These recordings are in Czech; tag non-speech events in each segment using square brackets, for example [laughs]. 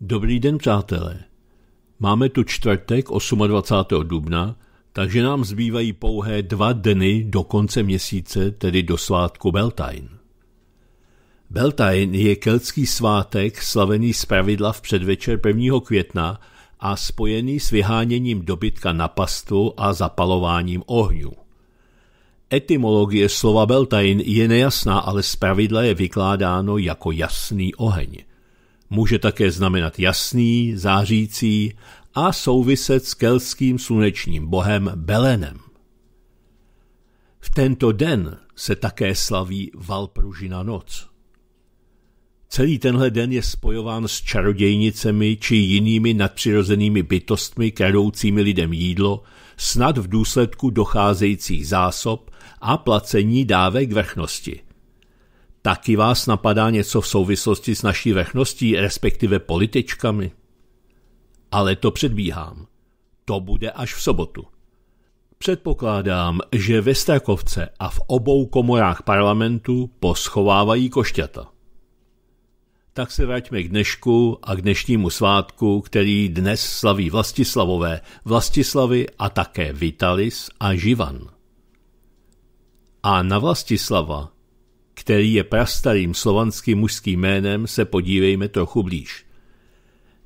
Dobrý den, přátelé. Máme tu čtvrtek 28. dubna, takže nám zbývají pouhé dva dny do konce měsíce, tedy do svátku Beltane. Beltane je keltský svátek slavený pravidla v předvečer 1. května a spojený s vyháněním dobytka na pastu a zapalováním ohňů. Etymologie slova Beltane je nejasná, ale zpravidla je vykládáno jako jasný oheň – Může také znamenat jasný, zářící a souviset s keltským slunečním bohem Belenem. V tento den se také slaví Valpružina noc. Celý tenhle den je spojován s čarodějnicemi či jinými nadpřirozenými bytostmi kradoucími lidem jídlo, snad v důsledku docházejících zásob a placení dávek vrchnosti – Taky vás napadá něco v souvislosti s naší vrchností, respektive političkami? Ale to předbíhám. To bude až v sobotu. Předpokládám, že ve Strakovce a v obou komorách parlamentu poschovávají košťata. Tak se vraťme k dnešku a k dnešnímu svátku, který dnes slaví Vlastislavové, Vlastislavy a také Vitalis a Živan. A na Vlastislava který je prastarým slovanským mužským jménem, se podívejme trochu blíž.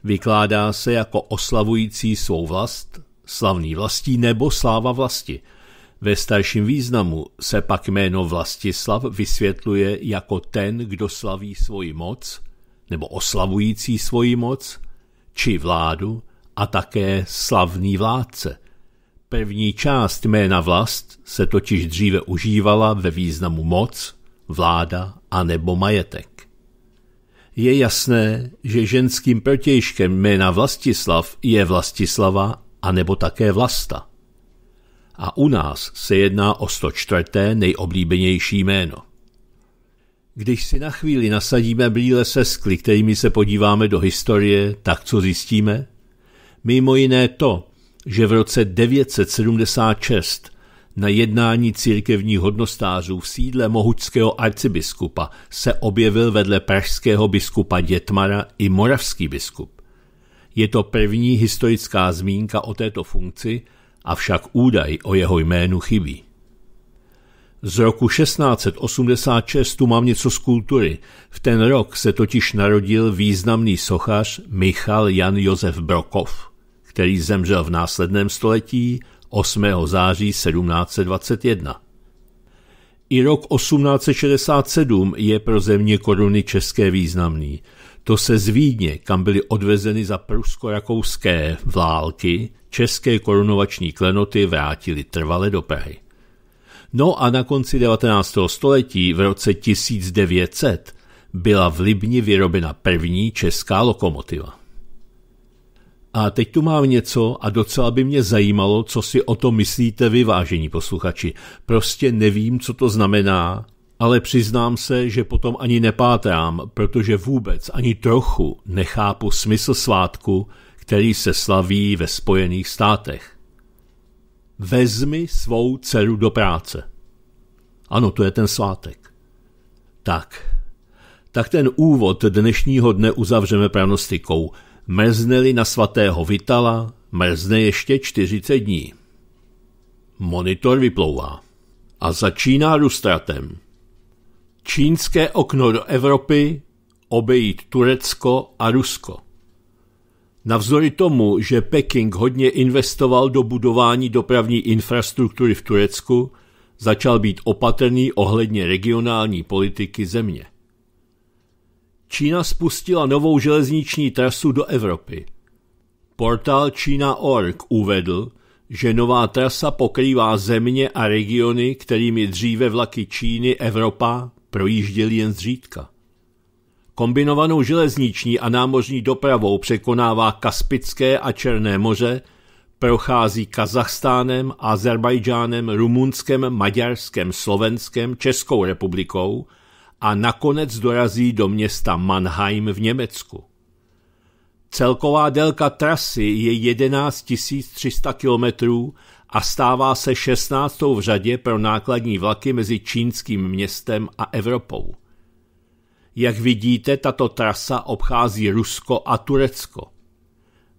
Vykládá se jako oslavující svou vlast, slavný vlastí nebo sláva vlasti. Ve starším významu se pak jméno Vlastislav vysvětluje jako ten, kdo slaví svoji moc, nebo oslavující svoji moc, či vládu a také slavný vládce. První část jména vlast se totiž dříve užívala ve významu moc vláda a nebo majetek. Je jasné, že ženským protějškem jména Vlastislav je Vlastislava a nebo také Vlasta. A u nás se jedná o 104. nejoblíbenější jméno. Když si na chvíli nasadíme brýle seskly, kterými se podíváme do historie, tak co zjistíme? Mimo jiné to, že v roce 976 na jednání církevních hodnostářů v sídle mohučského arcibiskupa se objevil vedle pražského biskupa Dětmara i moravský biskup. Je to první historická zmínka o této funkci, avšak údaj o jeho jménu chybí. Z roku 1686 tu mám něco z kultury. V ten rok se totiž narodil významný sochař Michal Jan Josef Brokov, který zemřel v následném století 8. září 1721. I rok 1867 je pro země koruny české významný. To se z Vídně, kam byly odvezeny za prusko-rakouské války, české korunovační klenoty vrátily trvale do Prahy. No a na konci 19. století v roce 1900 byla v Libni vyrobena první česká lokomotiva. A teď tu mám něco a docela by mě zajímalo, co si o to myslíte vy, vážení posluchači. Prostě nevím, co to znamená, ale přiznám se, že potom ani nepátrám, protože vůbec ani trochu nechápu smysl svátku, který se slaví ve Spojených státech. Vezmi svou dceru do práce. Ano, to je ten svátek. Tak, tak ten úvod dnešního dne uzavřeme pranostikou – Mrzneli na svatého Vitala, mrzne ještě 40 dní. Monitor vyplouvá a začíná lustratem. Čínské okno do Evropy obejít Turecko a Rusko. Navzdory tomu, že Peking hodně investoval do budování dopravní infrastruktury v Turecku, začal být opatrný ohledně regionální politiky země. Čína spustila novou železniční trasu do Evropy. Portál China.org uvedl, že nová trasa pokrývá země a regiony, kterými dříve vlaky Číny Evropa projížděly jen zřídka. Kombinovanou železniční a námořní dopravou překonává Kaspické a Černé moře, prochází Kazachstánem, Azerbajdžánem, Rumunskem, Maďarskem, Slovenskem, Českou republikou – a nakonec dorazí do města Mannheim v Německu. Celková délka trasy je 11 300 km a stává se 16. v řadě pro nákladní vlaky mezi čínským městem a Evropou. Jak vidíte, tato trasa obchází Rusko a Turecko.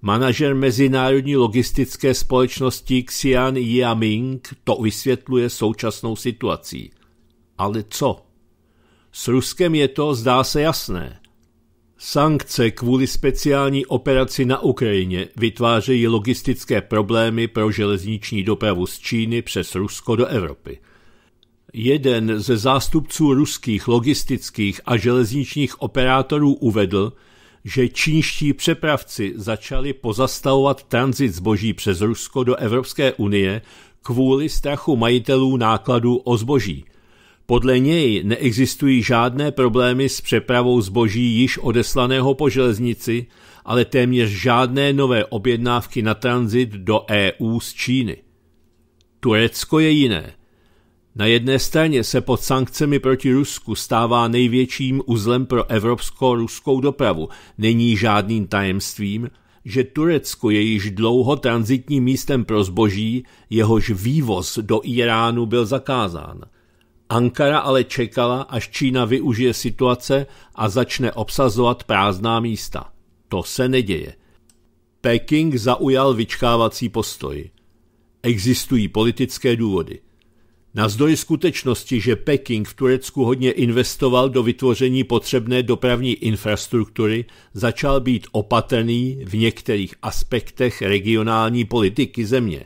Manažer mezinárodní logistické společnosti Xian Yaming to vysvětluje současnou situací. Ale co? S Ruskem je to, zdá se, jasné. Sankce kvůli speciální operaci na Ukrajině vytvářejí logistické problémy pro železniční dopravu z Číny přes Rusko do Evropy. Jeden ze zástupců ruských logistických a železničních operátorů uvedl, že čínští přepravci začali pozastavovat tranzit zboží přes Rusko do Evropské unie kvůli strachu majitelů nákladů o zboží – podle něj neexistují žádné problémy s přepravou zboží již odeslaného po železnici, ale téměř žádné nové objednávky na tranzit do EU z Číny. Turecko je jiné. Na jedné straně se pod sankcemi proti Rusku stává největším uzlem pro evropsko-ruskou dopravu. Není žádným tajemstvím, že Turecko je již dlouho transitním místem pro zboží, jehož vývoz do Iránu byl zakázán – Ankara ale čekala, až Čína využije situace a začne obsazovat prázdná místa. To se neděje. Peking zaujal vyčkávací postoj. Existují politické důvody. Nazdory skutečnosti, že Peking v Turecku hodně investoval do vytvoření potřebné dopravní infrastruktury, začal být opatrný v některých aspektech regionální politiky země.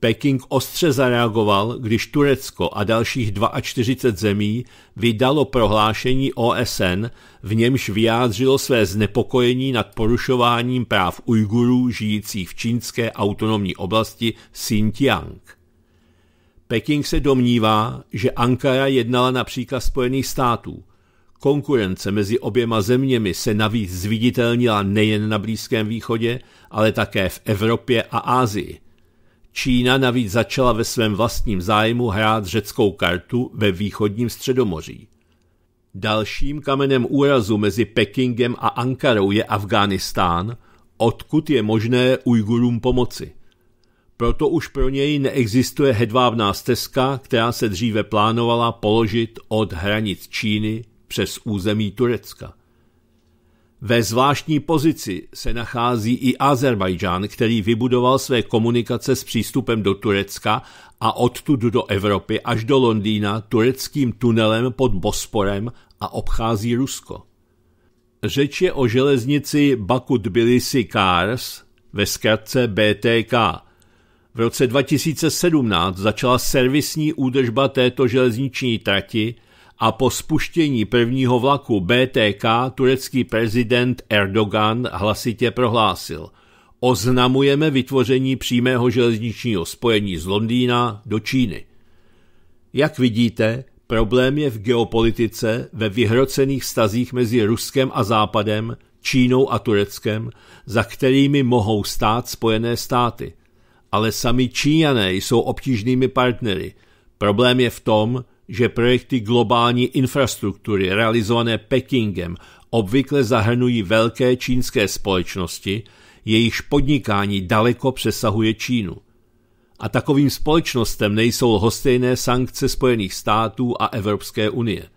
Peking ostře zareagoval, když Turecko a dalších 42 zemí vydalo prohlášení OSN, v němž vyjádřilo své znepokojení nad porušováním práv Ujgurů žijících v čínské autonomní oblasti Xinjiang. Peking se domnívá, že Ankara jednala na Spojených států. Konkurence mezi oběma zeměmi se navíc zviditelnila nejen na Blízkém východě, ale také v Evropě a Ázii – Čína navíc začala ve svém vlastním zájmu hrát řeckou kartu ve východním středomoří. Dalším kamenem úrazu mezi Pekingem a Ankarou je Afghánistán, odkud je možné Ujgurům pomoci. Proto už pro něj neexistuje hedvábná stezka, která se dříve plánovala položit od hranic Číny přes území Turecka. Ve zvláštní pozici se nachází i Azerbajdžán, který vybudoval své komunikace s přístupem do Turecka a odtud do Evropy až do Londýna tureckým tunelem pod Bosporem a obchází Rusko. Řeč je o železnici Baku Tbilisi kars ve zkratce BTK. V roce 2017 začala servisní údržba této železniční trati – a po spuštění prvního vlaku BTK turecký prezident Erdogan hlasitě prohlásil Oznamujeme vytvoření přímého železničního spojení z Londýna do Číny. Jak vidíte, problém je v geopolitice ve vyhrocených stazích mezi Ruskem a Západem, Čínou a Tureckem, za kterými mohou stát Spojené státy. Ale sami Číňané jsou obtížnými partnery. Problém je v tom, že projekty globální infrastruktury realizované Pekingem obvykle zahrnují velké čínské společnosti, jejichž podnikání daleko přesahuje Čínu. A takovým společnostem nejsou hostejné sankce Spojených států a Evropské unie.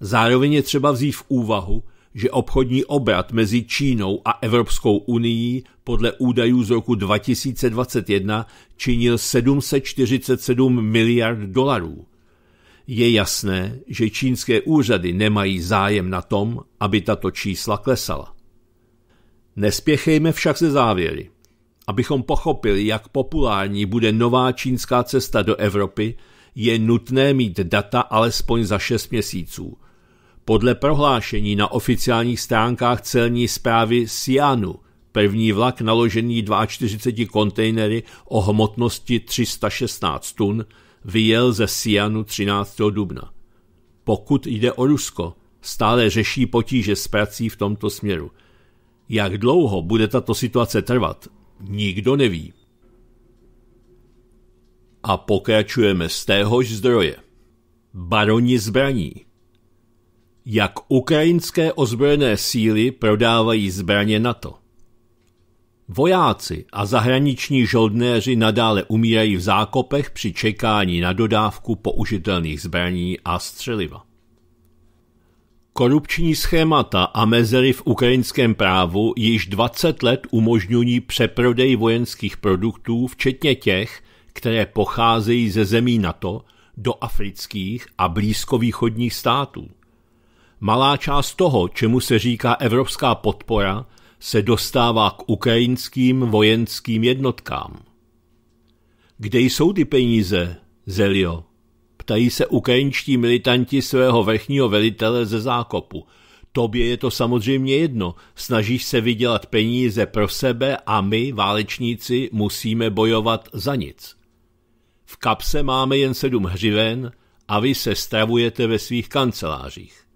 Zároveň je třeba vzít v úvahu, že obchodní obrat mezi Čínou a Evropskou unii podle údajů z roku 2021 činil 747 miliard dolarů – je jasné, že čínské úřady nemají zájem na tom, aby tato čísla klesala. Nespěchejme však ze závěry. Abychom pochopili, jak populární bude nová čínská cesta do Evropy, je nutné mít data alespoň za 6 měsíců. Podle prohlášení na oficiálních stránkách celní zprávy Sianu první vlak naložený 42 kontejnery o hmotnosti 316 tun vyjel ze Sianu 13. dubna. Pokud jde o Rusko, stále řeší potíže s prací v tomto směru. Jak dlouho bude tato situace trvat, nikdo neví. A pokračujeme z téhož zdroje. Baroni zbraní. Jak ukrajinské ozbrojené síly prodávají zbraně NATO? Vojáci a zahraniční žoldnéři nadále umírají v zákopech při čekání na dodávku použitelných zbraní a střeliva. Korupční schémata a mezery v ukrajinském právu již 20 let umožňují přeprodej vojenských produktů, včetně těch, které pocházejí ze zemí NATO, do afrických a blízkovýchodních států. Malá část toho, čemu se říká evropská podpora – se dostává k ukrajinským vojenským jednotkám. Kde jsou ty peníze, Zelio? Ptají se ukrajinští militanti svého vrchního velitele ze zákopu. Tobě je to samozřejmě jedno, snažíš se vydělat peníze pro sebe a my, válečníci, musíme bojovat za nic. V kapse máme jen sedm hřiven a vy se stravujete ve svých kancelářích.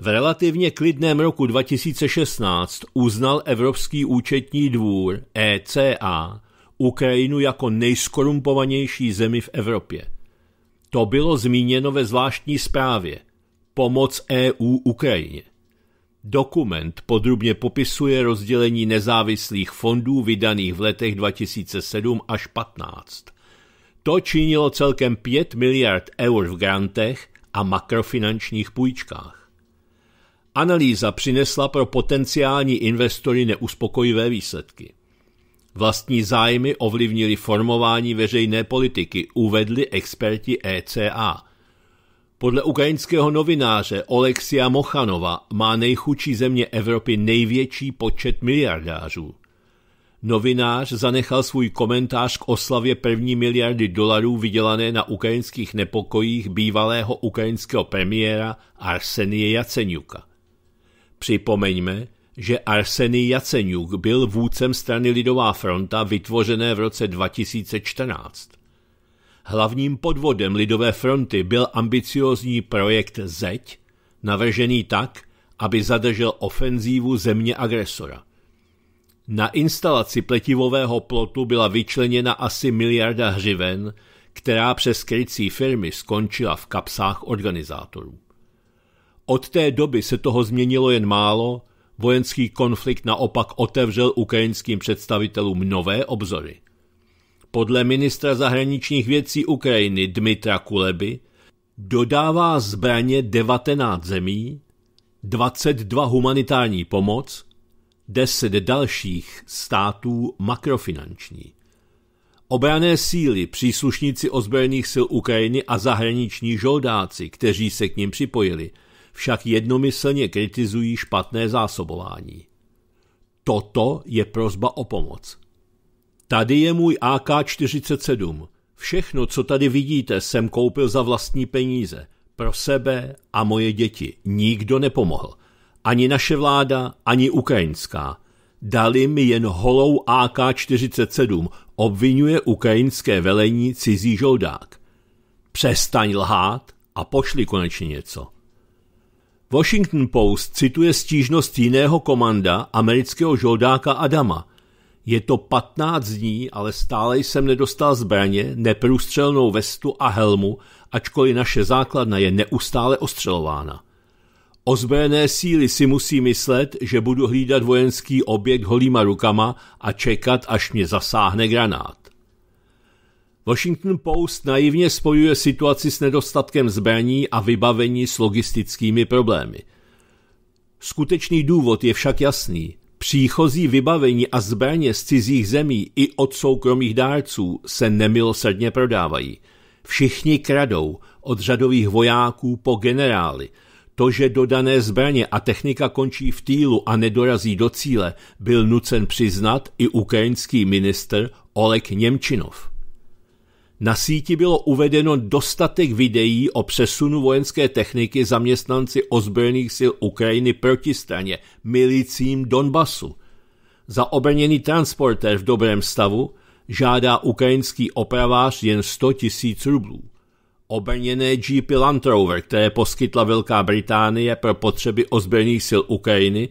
V relativně klidném roku 2016 uznal Evropský účetní dvůr ECA Ukrajinu jako nejskorumpovanější zemi v Evropě. To bylo zmíněno ve zvláštní zprávě Pomoc EU Ukrajině. Dokument podrobně popisuje rozdělení nezávislých fondů vydaných v letech 2007 až 15. To činilo celkem 5 miliard eur v grantech a makrofinančních půjčkách. Analýza přinesla pro potenciální investory neuspokojivé výsledky. Vlastní zájmy ovlivnili formování veřejné politiky, uvedli experti ECA. Podle ukrajinského novináře Oleksia Mochanova má nejchučší země Evropy největší počet miliardářů. Novinář zanechal svůj komentář k oslavě první miliardy dolarů vydělané na ukrajinských nepokojích bývalého ukrajinského premiéra Arsenie Jaceňuka – Připomeňme, že Arsený Jaceňuk byl vůdcem strany Lidová fronta vytvořené v roce 2014. Hlavním podvodem Lidové fronty byl ambiciózní projekt Zeď, navržený tak, aby zadržel ofenzívu země agresora. Na instalaci pletivového plotu byla vyčleněna asi miliarda hřiven, která přes krycí firmy skončila v kapsách organizátorů. Od té doby se toho změnilo jen málo, vojenský konflikt naopak otevřel ukrajinským představitelům nové obzory. Podle ministra zahraničních věcí Ukrajiny Dmitra Kuleby dodává zbraně 19 zemí, 22 humanitární pomoc, 10 dalších států makrofinanční. Obrané síly, příslušníci ozbrojených sil Ukrajiny a zahraniční žoldáci, kteří se k ním připojili – však jednomyslně kritizují špatné zásobování. Toto je prozba o pomoc. Tady je můj AK-47. Všechno, co tady vidíte, jsem koupil za vlastní peníze. Pro sebe a moje děti. Nikdo nepomohl. Ani naše vláda, ani ukrajinská. Dali mi jen holou AK-47, obvinuje ukrajinské velení cizí žoldák. Přestaň lhát a pošli konečně něco. Washington Post cituje stížnost jiného komanda, amerického žoldáka Adama. Je to 15 dní, ale stále jsem nedostal zbraně, neprůstřelnou vestu a helmu, ačkoliv naše základna je neustále ostřelována. Ozbrojené síly si musí myslet, že budu hlídat vojenský objekt holýma rukama a čekat, až mě zasáhne granát. Washington Post naivně spojuje situaci s nedostatkem zbraní a vybavení s logistickými problémy. Skutečný důvod je však jasný. Příchozí vybavení a zbraně z cizích zemí i od soukromých dárců se nemilosrdně prodávají. Všichni kradou, od řadových vojáků po generály. To, že dodané zbraně a technika končí v týlu a nedorazí do cíle, byl nucen přiznat i ukrajinský minister Olek Němčinov. Na síti bylo uvedeno dostatek videí o přesunu vojenské techniky zaměstnanci ozbrojených sil Ukrajiny proti straně milicím Donbasu. Za obrněný transportér v dobrém stavu žádá ukrajinský opravář jen 100 tisíc rublů. Obrněné Jeepy Land Rover, které poskytla Velká Británie pro potřeby ozbrojených sil Ukrajiny,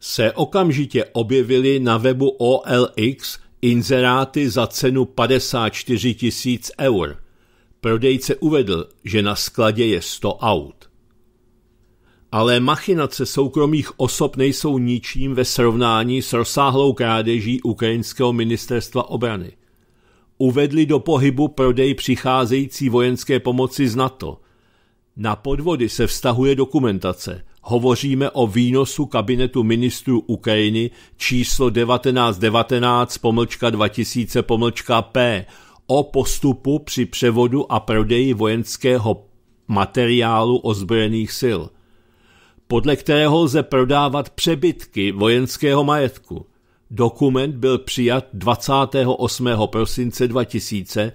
se okamžitě objevily na webu OLX Inzeráty za cenu 54 tisíc eur. Prodejce uvedl, že na skladě je 100 aut. Ale machinace soukromých osob nejsou ničím ve srovnání s rozsáhlou krádeží ukrajinského ministerstva obrany. Uvedli do pohybu prodej přicházející vojenské pomoci z NATO. Na podvody se vztahuje dokumentace – hovoříme o výnosu kabinetu ministrů Ukrajiny číslo 1919 pomlčka 2000 pomlčka P o postupu při převodu a prodeji vojenského materiálu ozbrojených sil, podle kterého lze prodávat přebytky vojenského majetku. Dokument byl přijat 28. prosince 2000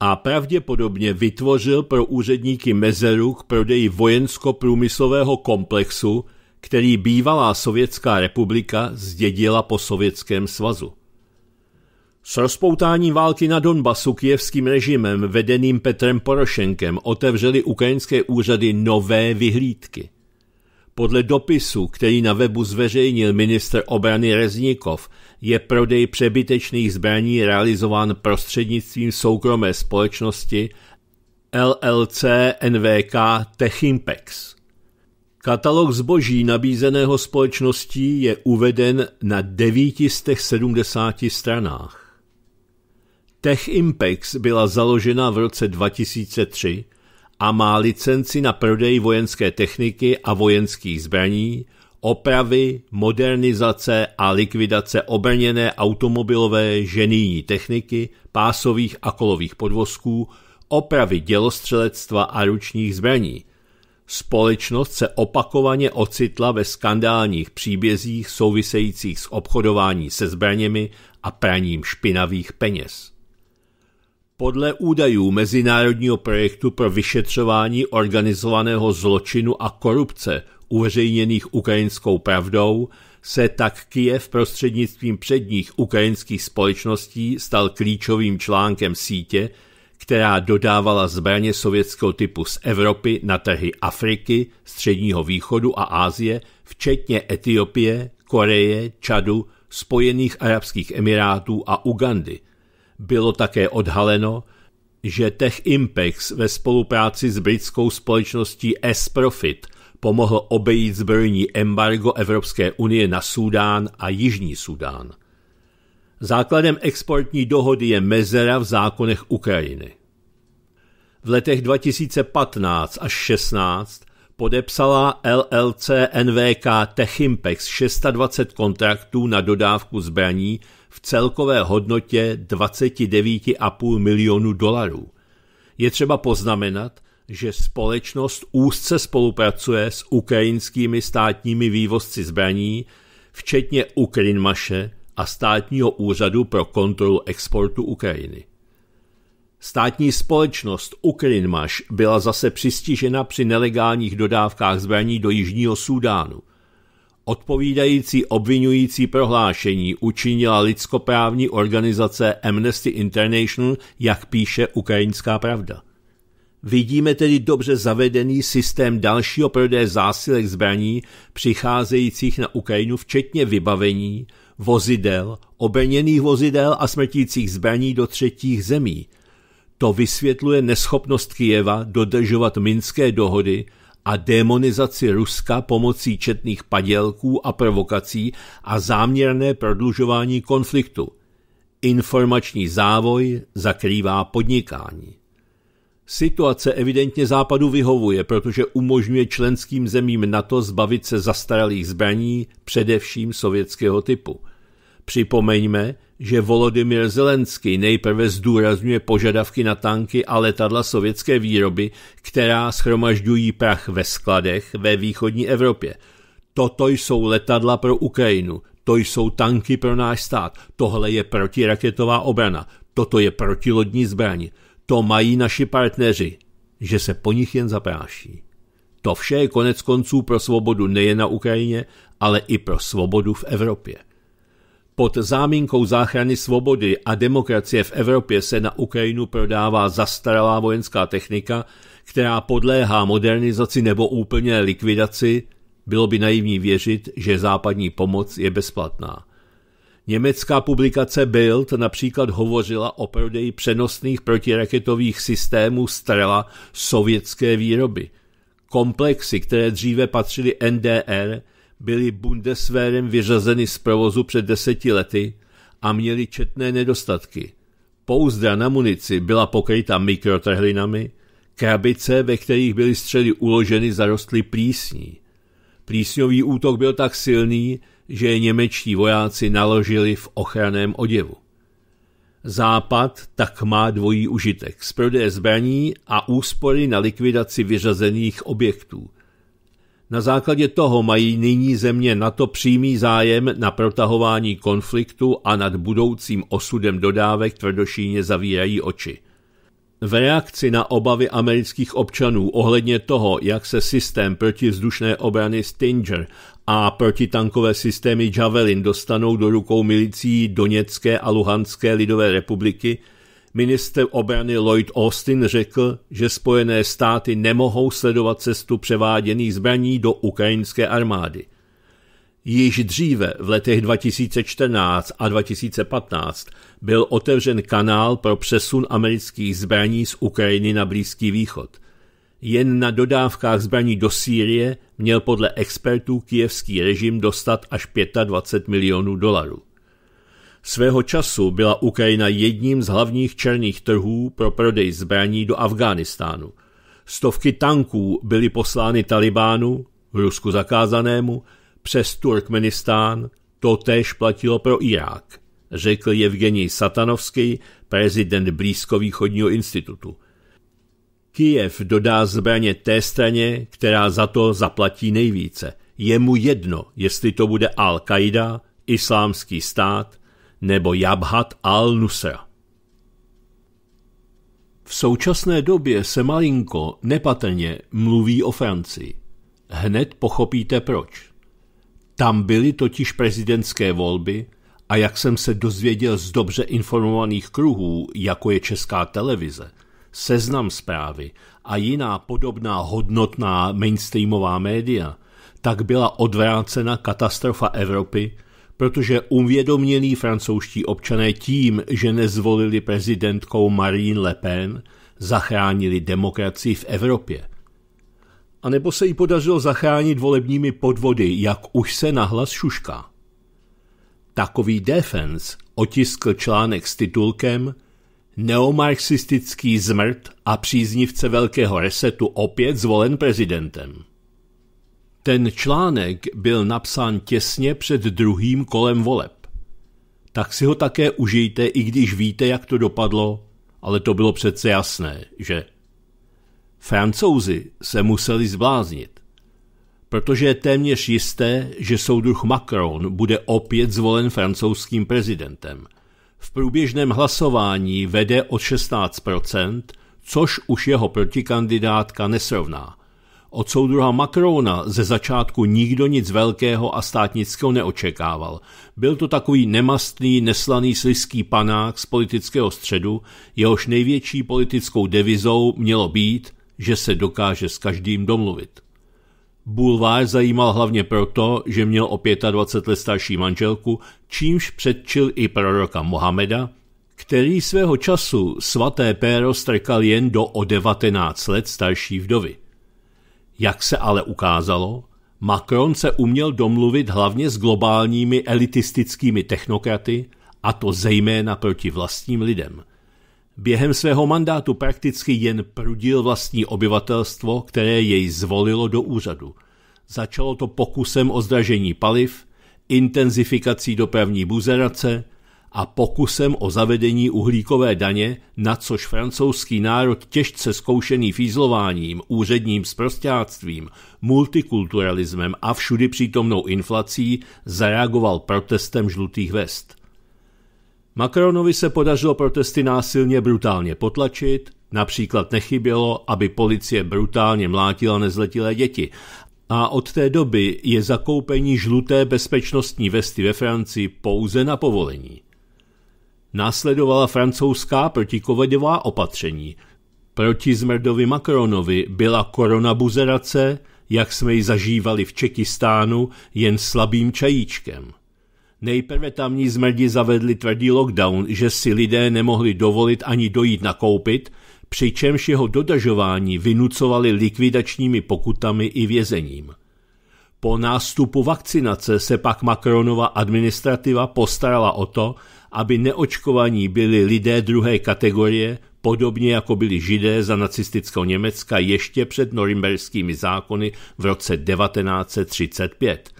a pravděpodobně vytvořil pro úředníky mezeru k prodeji vojensko-průmyslového komplexu, který bývalá Sovětská republika zdědila po Sovětském svazu. S rozpoutáním války na Donbasu kijevským režimem vedeným Petrem Porošenkem otevřeli ukrajinské úřady nové vyhlídky – podle dopisu, který na webu zveřejnil minister obrany Reznikov, je prodej přebytečných zbraní realizován prostřednictvím soukromé společnosti LLC NVK Techimpex. Katalog zboží nabízeného společností je uveden na 970 stranách. Techimpex byla založena v roce 2003 a má licenci na prodej vojenské techniky a vojenských zbraní, opravy, modernizace a likvidace obrněné automobilové ženýní techniky, pásových a kolových podvozků, opravy dělostřelectva a ručních zbraní. Společnost se opakovaně ocitla ve skandálních příbězích souvisejících s obchodováním se zbraněmi a praním špinavých peněz. Podle údajů Mezinárodního projektu pro vyšetřování organizovaného zločinu a korupce uveřejněných ukrajinskou pravdou se tak kiev prostřednictvím předních ukrajinských společností stal klíčovým článkem sítě, která dodávala zbraně sovětského typu z Evropy na trhy Afriky, Středního východu a Ázie, včetně Etiopie, Koreje, Čadu, Spojených Arabských Emirátů a Ugandy – bylo také odhaleno, že Tech Impex ve spolupráci s britskou společností S-Profit pomohl obejít zbrojní embargo Evropské unie na Súdán a Jižní Súdán. Základem exportní dohody je mezera v zákonech Ukrajiny. V letech 2015 až 16 podepsala LLC NVK Techimpex 620 kontraktů na dodávku zbraní v celkové hodnotě 29,5 milionů dolarů. Je třeba poznamenat, že společnost úzce spolupracuje s ukrajinskými státními vývozci zbraní, včetně Ukrinmaše a státního úřadu pro kontrolu exportu Ukrajiny. Státní společnost Ukrinmaš byla zase přistižena při nelegálních dodávkách zbraní do Jižního Súdánu – Odpovídající obvinující prohlášení učinila lidskoprávní organizace Amnesty International, jak píše Ukrajinská pravda. Vidíme tedy dobře zavedený systém dalšího prodeje zásilek zbraní přicházejících na Ukrajinu, včetně vybavení, vozidel, obrněných vozidel a smrtících zbraní do třetích zemí. To vysvětluje neschopnost Kijeva dodržovat minské dohody a démonizaci Ruska pomocí četných padělků a provokací a záměrné prodlužování konfliktu. Informační závoj zakrývá podnikání. Situace evidentně Západu vyhovuje, protože umožňuje členským zemím NATO zbavit se zastaralých zbraní, především sovětského typu. Připomeňme, že Volodymyr Zelenský nejprve zdůrazňuje požadavky na tanky a letadla sovětské výroby, která schromažďují prach ve skladech ve východní Evropě. Toto jsou letadla pro Ukrajinu, to jsou tanky pro náš stát, tohle je protiraketová obrana, toto je protilodní zbraň, to mají naši partneři, že se po nich jen zapráší. To vše je konec konců pro svobodu nejen na Ukrajině, ale i pro svobodu v Evropě. Pod záminkou záchrany svobody a demokracie v Evropě se na Ukrajinu prodává zastaralá vojenská technika, která podléhá modernizaci nebo úplně likvidaci, bylo by naivní věřit, že západní pomoc je bezplatná. Německá publikace Bild například hovořila o prodeji přenosných protiraketových systémů Strela sovětské výroby. Komplexy, které dříve patřily NDR, byly Bundeswehrem vyřazeny z provozu před deseti lety a měly četné nedostatky. Pouzdra na munici byla pokryta mikrotrhlinami, krabice, ve kterých byly střely uloženy, zarostly plísní. Plísňový útok byl tak silný, že je němečtí vojáci naložili v ochraném oděvu. Západ tak má dvojí užitek z prodeje zbraní a úspory na likvidaci vyřazených objektů. Na základě toho mají nyní země na to přímý zájem na protahování konfliktu a nad budoucím osudem dodávek tvrdošíně zavírají oči. V reakci na obavy amerických občanů ohledně toho, jak se systém protivzdušné obrany Stinger a protitankové systémy Javelin dostanou do rukou milicí Doněcké a Luhanské lidové republiky, Minister obrany Lloyd Austin řekl, že Spojené státy nemohou sledovat cestu převáděných zbraní do ukrajinské armády. Již dříve, v letech 2014 a 2015, byl otevřen kanál pro přesun amerických zbraní z Ukrajiny na Blízký východ. Jen na dodávkách zbraní do Sýrie měl podle expertů kijevský režim dostat až 25 milionů dolarů. Svého času byla Ukrajina jedním z hlavních černých trhů pro prodej zbraní do Afghánistánu. Stovky tanků byly poslány Talibánu, Rusku zakázanému, přes Turkmenistán, to též platilo pro Irák, řekl Evgenij Satanovský, prezident Blízkovýchodního institutu. Kijev dodá zbraně té straně, která za to zaplatí nejvíce. Je mu jedno, jestli to bude Al-Qaida, islámský stát – nebo Jabhat al-Nusra. V současné době se malinko, nepatrně, mluví o Francii. Hned pochopíte proč. Tam byly totiž prezidentské volby a jak jsem se dozvěděl z dobře informovaných kruhů, jako je Česká televize, Seznam zprávy a jiná podobná hodnotná mainstreamová média, tak byla odvrácena katastrofa Evropy, protože uvědomělí francouzští občané tím, že nezvolili prezidentkou Marine Le Pen, zachránili demokracii v Evropě. A nebo se jí podařilo zachránit volebními podvody, jak už se nahlas šušká. Takový defense otiskl článek s titulkem Neomarxistický zmrt a příznivce velkého resetu opět zvolen prezidentem. Ten článek byl napsán těsně před druhým kolem voleb. Tak si ho také užijte, i když víte, jak to dopadlo, ale to bylo přece jasné, že? Francouzi se museli zbláznit, protože je téměř jisté, že soudruh Macron bude opět zvolen francouzským prezidentem. V průběžném hlasování vede o 16%, což už jeho protikandidátka nesrovná – od soudruha Macrona ze začátku nikdo nic velkého a státnického neočekával. Byl to takový nemastný, neslaný sliský panák z politického středu, jehož největší politickou devizou mělo být, že se dokáže s každým domluvit. Bulvár zajímal hlavně proto, že měl o 25 let starší manželku, čímž předčil i proroka Mohameda, který svého času svaté péro strkal jen do o 19 let starší vdovy. Jak se ale ukázalo, Macron se uměl domluvit hlavně s globálními elitistickými technokraty, a to zejména proti vlastním lidem. Během svého mandátu prakticky jen prudil vlastní obyvatelstvo, které jej zvolilo do úřadu. Začalo to pokusem o zdražení paliv, intenzifikací dopravní buzerace, a pokusem o zavedení uhlíkové daně, na což francouzský národ těžce zkoušený fízlováním, úředním sprostáctvím, multikulturalismem a všudy přítomnou inflací zareagoval protestem žlutých vest. Macronovi se podařilo protesty násilně brutálně potlačit, například nechybělo, aby policie brutálně mlátila nezletilé děti, a od té doby je zakoupení žluté bezpečnostní vesty ve Francii pouze na povolení. Následovala francouzská proticovidová opatření. Proti zmrdovi Macronovi byla koronabuzerace, jak jsme ji zažívali v Čekistánu, jen slabým čajíčkem. Nejprve tamní zmrdi zavedli tvrdý lockdown, že si lidé nemohli dovolit ani dojít nakoupit, přičemž jeho dodržování vynucovali likvidačními pokutami i vězením. Po nástupu vakcinace se pak Macronova administrativa postarala o to, aby neočkovaní byli lidé druhé kategorie, podobně jako byli židé za nacistického Německa ještě před norimberskými zákony v roce 1935.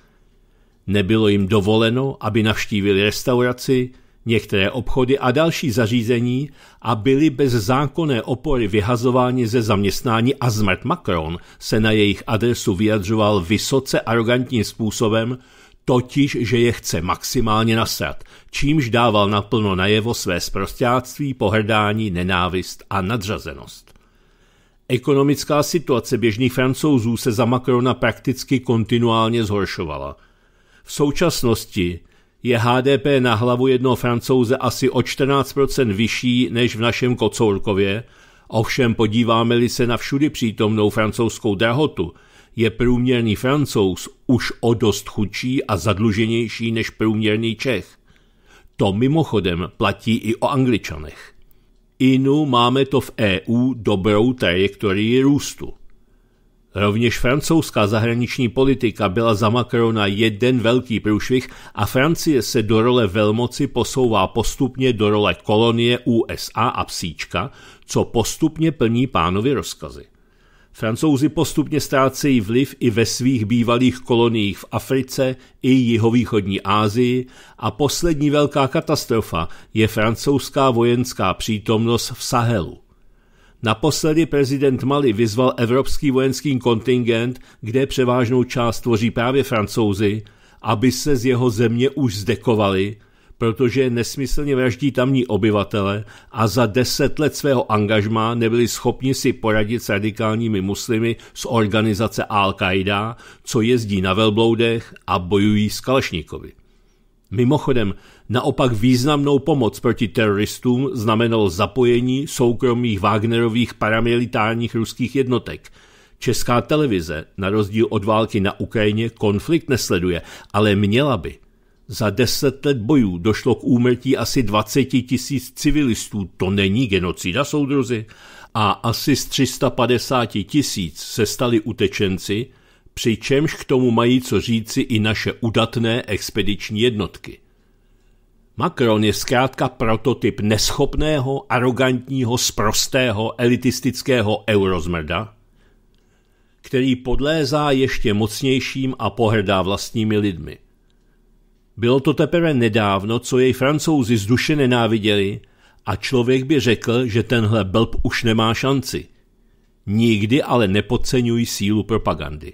Nebylo jim dovoleno, aby navštívili restauraci, některé obchody a další zařízení a byli bez zákonné opory vyhazováni ze zaměstnání a zmrt Macron se na jejich adresu vyjadřoval vysoce arrogantním způsobem, totiž, že je chce maximálně nasrat, čímž dával naplno najevo své zprostáctví, pohrdání, nenávist a nadřazenost. Ekonomická situace běžných francouzů se za Macrona prakticky kontinuálně zhoršovala. V současnosti je HDP na hlavu jednoho francouze asi o 14% vyšší než v našem Kocourkově, ovšem podíváme-li se na všudy přítomnou francouzskou drahotu – je průměrný francouz už o dost chudší a zadluženější než průměrný Čech. To mimochodem platí i o Angličanech. Inu máme to v EU dobrou trajektorii růstu. Rovněž francouzská zahraniční politika byla za Macrona jeden velký průšvih a Francie se do role velmoci posouvá postupně do role kolonie USA a psíčka, co postupně plní pánovi rozkazy. Francouzi postupně ztrácejí vliv i ve svých bývalých koloniích v Africe i jihovýchodní Asii a poslední velká katastrofa je francouzská vojenská přítomnost v Sahelu. Naposledy prezident Mali vyzval evropský vojenský kontingent, kde převážnou část tvoří právě francouzi, aby se z jeho země už zdekovali protože nesmyslně vraždí tamní obyvatele a za deset let svého angažmá nebyli schopni si poradit s radikálními muslimy z organizace Al-Qaida, co jezdí na velbloudech a bojují s Kalašníkovi. Mimochodem, naopak významnou pomoc proti teroristům znamenalo zapojení soukromých Wagnerových paramilitárních ruských jednotek. Česká televize, na rozdíl od války na Ukrajině, konflikt nesleduje, ale měla by – za deset let bojů došlo k úmrtí asi 20 tisíc civilistů. To není genocida, soudruzi? A asi z 350 tisíc se stali utečenci, přičemž k tomu mají co říci i naše udatné expediční jednotky. Macron je zkrátka prototyp neschopného, arrogantního, sprostého, elitistického eurozmrda, který podlézá ještě mocnějším a pohrdá vlastními lidmi. Bylo to teprve nedávno, co jej francouzi z duše nenáviděli a člověk by řekl, že tenhle blb už nemá šanci. Nikdy ale nepodceňují sílu propagandy.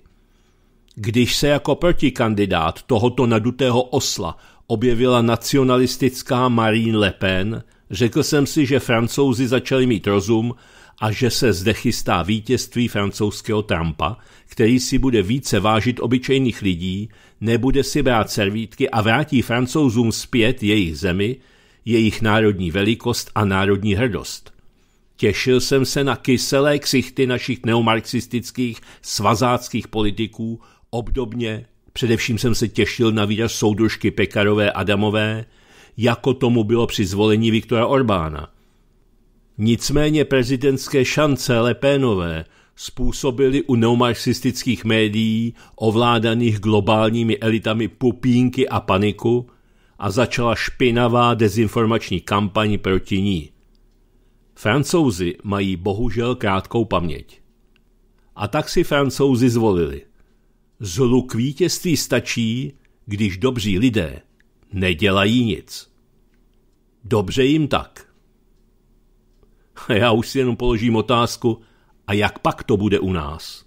Když se jako protikandidát tohoto nadutého osla objevila nacionalistická Marine Le Pen, řekl jsem si, že francouzi začali mít rozum a že se zde chystá vítězství francouzského Trumpa, který si bude více vážit obyčejných lidí, nebude si brát servítky a vrátí francouzům zpět jejich zemi, jejich národní velikost a národní hrdost. Těšil jsem se na kyselé ksichty našich neomarxistických svazáckých politiků, obdobně především jsem se těšil na výraz soudružky Pekarové Adamové, jako tomu bylo při zvolení Viktora Orbána – Nicméně prezidentské šance Lepénové způsobily u neomarxistických médií ovládaných globálními elitami pupínky a paniku a začala špinavá dezinformační kampaň proti ní. Francouzi mají bohužel krátkou paměť. A tak si francouzi zvolili. Zlu k vítězství stačí, když dobří lidé nedělají nic. Dobře jim tak. [laughs] Já už si jenom položím otázku, a jak pak to bude u nás?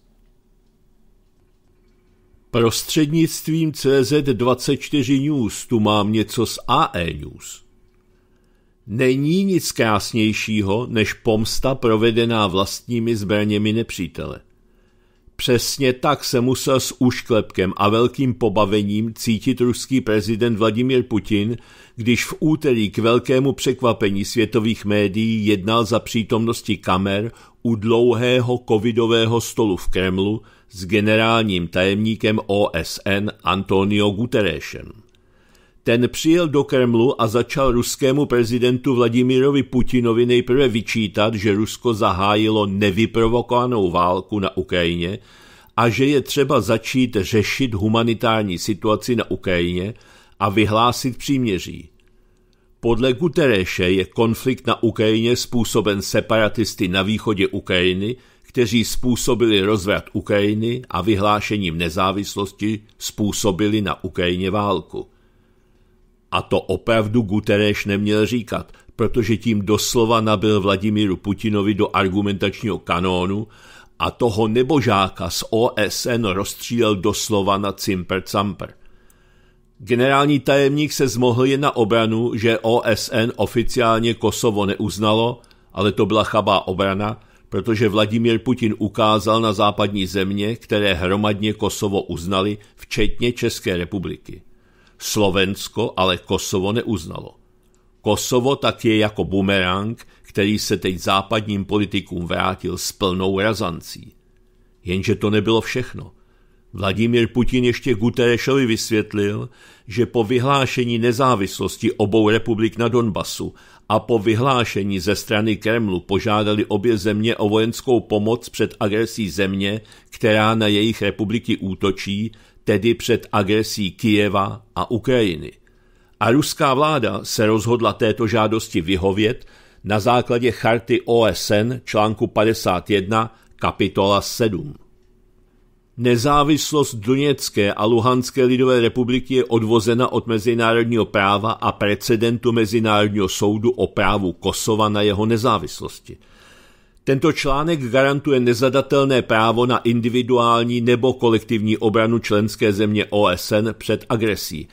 Prostřednictvím CZ24 News tu mám něco z AE News. Není nic krásnějšího než pomsta provedená vlastními zbraněmi nepřítele. Přesně tak se musel s úšklepkem a velkým pobavením cítit ruský prezident Vladimír Putin, když v úterý k velkému překvapení světových médií jednal za přítomnosti kamer u dlouhého covidového stolu v Kremlu s generálním tajemníkem OSN Antonio Guterresem. Ten přijel do Kremlu a začal ruskému prezidentu Vladimirovi Putinovi nejprve vyčítat, že Rusko zahájilo nevyprovokovanou válku na Ukrajině a že je třeba začít řešit humanitární situaci na Ukrajině a vyhlásit příměří. Podle Gutereše je konflikt na Ukrajině způsoben separatisty na východě Ukrajiny, kteří způsobili rozvrat Ukrajiny a vyhlášením nezávislosti způsobili na Ukrajině válku. A to opravdu Guterres neměl říkat, protože tím doslova nabil Vladimíru Putinovi do argumentačního kanónu a toho nebožáka z OSN rozstřílel doslova na Cimper Camper. Generální tajemník se zmohl jen na obranu, že OSN oficiálně Kosovo neuznalo, ale to byla chabá obrana, protože Vladimír Putin ukázal na západní země, které hromadně Kosovo uznali, včetně České republiky. Slovensko ale Kosovo neuznalo. Kosovo tak je jako bumerang, který se teď západním politikům vrátil s plnou razancí. Jenže to nebylo všechno. Vladimír Putin ještě Guterešovi vysvětlil, že po vyhlášení nezávislosti obou republik na Donbasu a po vyhlášení ze strany Kremlu požádali obě země o vojenskou pomoc před agresí země, která na jejich republiky útočí, tedy před agresí Kijeva a Ukrajiny. A ruská vláda se rozhodla této žádosti vyhovět na základě charty OSN článku 51 kapitola 7. Nezávislost Doněcké a Luhanské lidové republiky je odvozena od mezinárodního práva a precedentu Mezinárodního soudu o právu Kosova na jeho nezávislosti – tento článek garantuje nezadatelné právo na individuální nebo kolektivní obranu členské země OSN před agresí.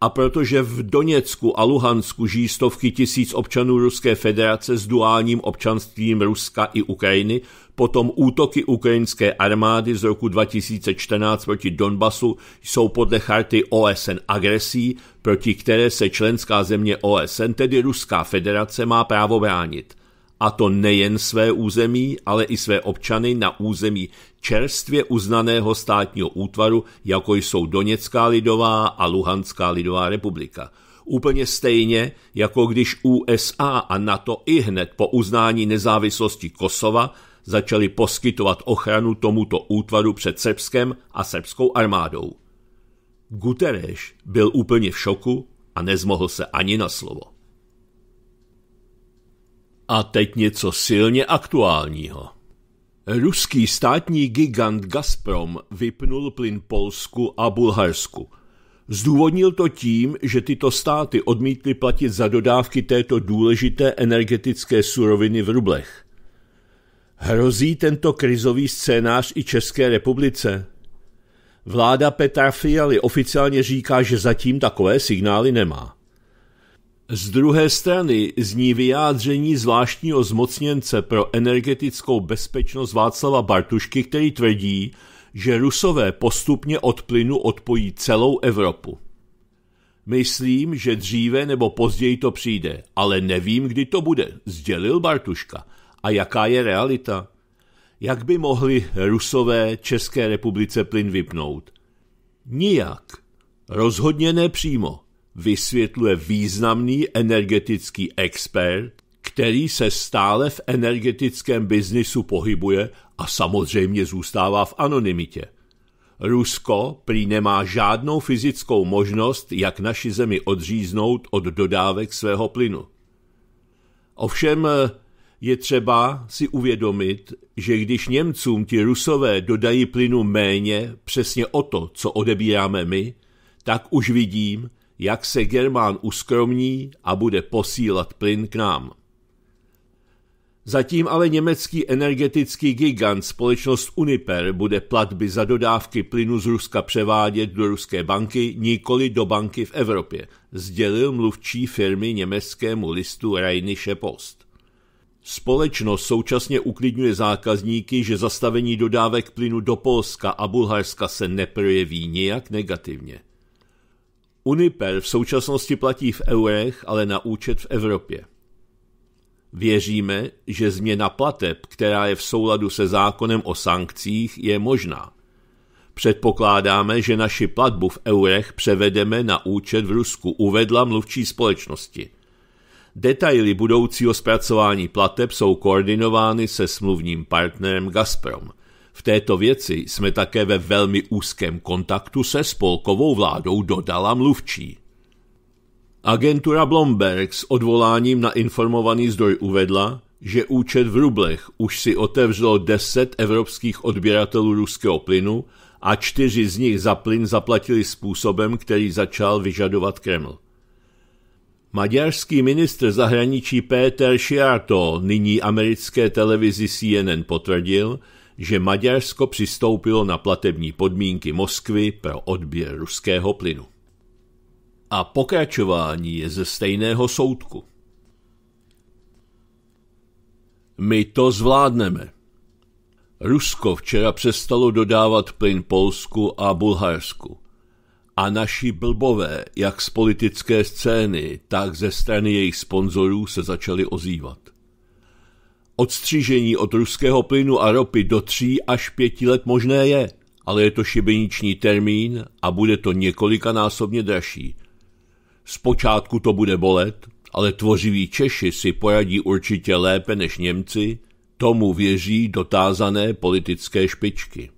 A protože v Doněcku a Luhansku žijí stovky tisíc občanů Ruské federace s duálním občanstvím Ruska i Ukrajiny, potom útoky ukrajinské armády z roku 2014 proti Donbasu jsou podle charty OSN agresí, proti které se členská země OSN, tedy Ruská federace, má právo bránit – a to nejen své území, ale i své občany na území čerstvě uznaného státního útvaru, jako jsou Doněcká lidová a Luhanská lidová republika. Úplně stejně, jako když USA a NATO i hned po uznání nezávislosti Kosova začali poskytovat ochranu tomuto útvaru před Srbskem a srbskou armádou. Guterres byl úplně v šoku a nezmohl se ani na slovo. A teď něco silně aktuálního. Ruský státní gigant Gazprom vypnul plyn Polsku a Bulharsku. Zdůvodnil to tím, že tyto státy odmítly platit za dodávky této důležité energetické suroviny v rublech. Hrozí tento krizový scénář i České republice? Vláda Petra Fialy oficiálně říká, že zatím takové signály nemá. Z druhé strany zní vyjádření zvláštního zmocněnce pro energetickou bezpečnost Václava Bartušky, který tvrdí, že Rusové postupně od plynu odpojí celou Evropu. Myslím, že dříve nebo později to přijde, ale nevím, kdy to bude, sdělil Bartuška. A jaká je realita? Jak by mohli Rusové České republice plyn vypnout? Nijak. Rozhodně nepřímo vysvětluje významný energetický expert, který se stále v energetickém biznisu pohybuje a samozřejmě zůstává v anonymitě. Rusko prý nemá žádnou fyzickou možnost, jak naši zemi odříznout od dodávek svého plynu. Ovšem eh, je třeba si uvědomit, že když Němcům ti Rusové dodají plynu méně, přesně o to, co odebíráme my, tak už vidím, jak se Germán uskromní a bude posílat plyn k nám. Zatím ale německý energetický gigant společnost Uniper bude platby za dodávky plynu z Ruska převádět do ruské banky, nikoli do banky v Evropě, sdělil mluvčí firmy německému listu Rheinische Post. Společnost současně uklidňuje zákazníky, že zastavení dodávek plynu do Polska a Bulharska se neprojeví nijak negativně. Uniper v současnosti platí v eurech, ale na účet v Evropě. Věříme, že změna plateb, která je v souladu se zákonem o sankcích, je možná. Předpokládáme, že naši platbu v eurech převedeme na účet v Rusku, uvedla mluvčí společnosti. Detaily budoucího zpracování plateb jsou koordinovány se smluvním partnerem Gazprom – v této věci jsme také ve velmi úzkém kontaktu se spolkovou vládou dodala mluvčí. Agentura Blomberg s odvoláním na informovaný zdroj uvedla, že účet v rublech už si otevřelo 10 evropských odběratelů ruského plynu a čtyři z nich za plyn zaplatili způsobem, který začal vyžadovat Kreml. Maďarský ministr zahraničí Peter Sciarto nyní americké televizi CNN potvrdil, že Maďarsko přistoupilo na platební podmínky Moskvy pro odběr ruského plynu. A pokračování je ze stejného soudku. My to zvládneme. Rusko včera přestalo dodávat plyn Polsku a Bulharsku. A naši blbové, jak z politické scény, tak ze strany jejich sponzorů se začali ozývat. Odstřižení od ruského plynu a ropy do tří až pěti let možné je, ale je to šibeniční termín a bude to několikanásobně dražší. Zpočátku to bude bolet, ale tvořiví Češi si poradí určitě lépe než Němci, tomu věří dotázané politické špičky.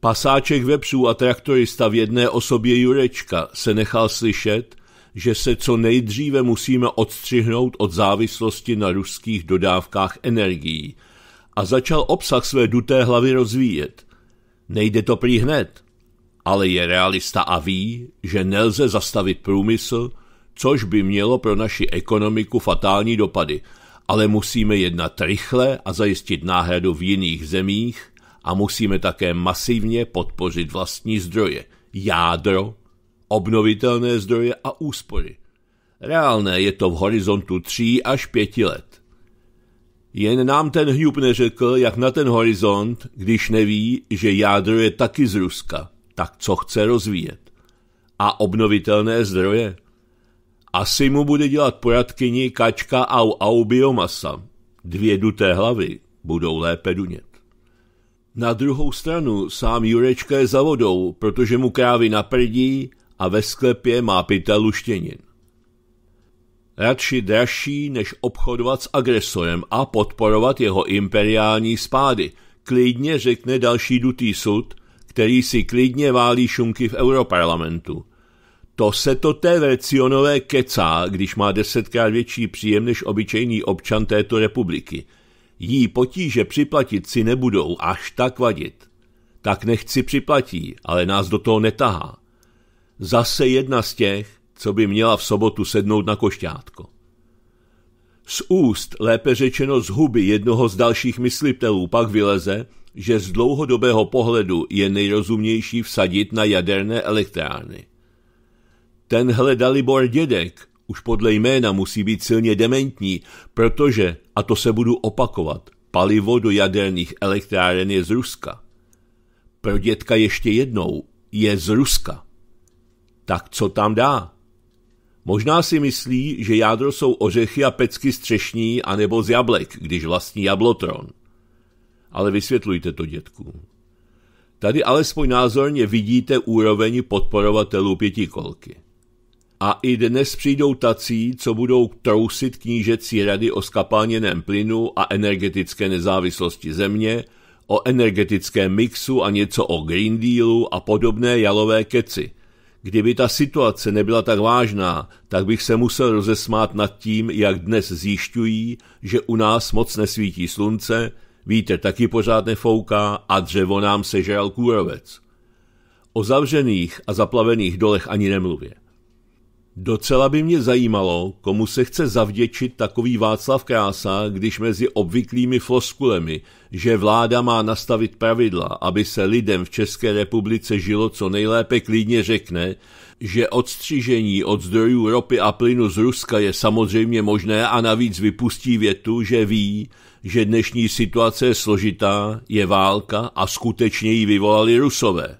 Pasáček vepřů a traktorista v jedné osobě Jurečka se nechal slyšet, že se co nejdříve musíme odstřihnout od závislosti na ruských dodávkách energií a začal obsah své duté hlavy rozvíjet. Nejde to prý hned, ale je realista a ví, že nelze zastavit průmysl, což by mělo pro naši ekonomiku fatální dopady, ale musíme jednat rychle a zajistit náhradu v jiných zemích a musíme také masivně podpořit vlastní zdroje, jádro obnovitelné zdroje a úspory. Reálné je to v horizontu 3 až 5 let. Jen nám ten hňup neřekl, jak na ten horizont, když neví, že jádro je taky z Ruska, tak co chce rozvíjet. A obnovitelné zdroje? Asi mu bude dělat poradkyni kačka au au biomasa. Dvě duté hlavy budou lépe dunět. Na druhou stranu sám Jurečka je za vodou, protože mu krávy naprdí, a ve sklepě má pytel luštěnin. Radši dražší, než obchodovat s agresorem a podporovat jeho imperiální spády, klidně řekne další dutý sud, který si klidně válí šunky v europarlamentu. To se to té vercionové kecá, když má desetkrát větší příjem než obyčejný občan této republiky. Jí potíže připlatit si nebudou až tak vadit. Tak nechci připlatí, ale nás do toho netahá. Zase jedna z těch, co by měla v sobotu sednout na košťátko. Z úst, lépe řečeno z huby jednoho z dalších myslitelů, pak vyleze, že z dlouhodobého pohledu je nejrozumnější vsadit na jaderné elektrárny. Tenhle Dalibor Dědek už podle jména musí být silně dementní, protože, a to se budu opakovat, palivo do jaderných elektráren je z Ruska. Pro dětka ještě jednou, je z Ruska tak co tam dá? Možná si myslí, že jádro jsou ořechy a pecky střešní anebo z jablek, když vlastní jablotron. Ale vysvětlujte to dětku. Tady alespoň názorně vidíte úroveň podporovatelů pětikolky. A i dnes přijdou tací, co budou trousit knížecí rady o skapáněném plynu a energetické nezávislosti země, o energetickém mixu a něco o Green Dealu a podobné jalové keci – Kdyby ta situace nebyla tak vážná, tak bych se musel rozesmát nad tím, jak dnes zjišťují, že u nás moc nesvítí slunce, vítr taky pořád nefouká a dřevo nám sežral kůrovec. O zavřených a zaplavených dolech ani nemluvě. Docela by mě zajímalo, komu se chce zavděčit takový Václav Krása, když mezi obvyklými floskulemi, že vláda má nastavit pravidla, aby se lidem v České republice žilo co nejlépe klidně řekne, že odstřižení od zdrojů ropy a plynu z Ruska je samozřejmě možné a navíc vypustí větu, že ví, že dnešní situace je složitá, je válka a skutečně ji vyvolali Rusové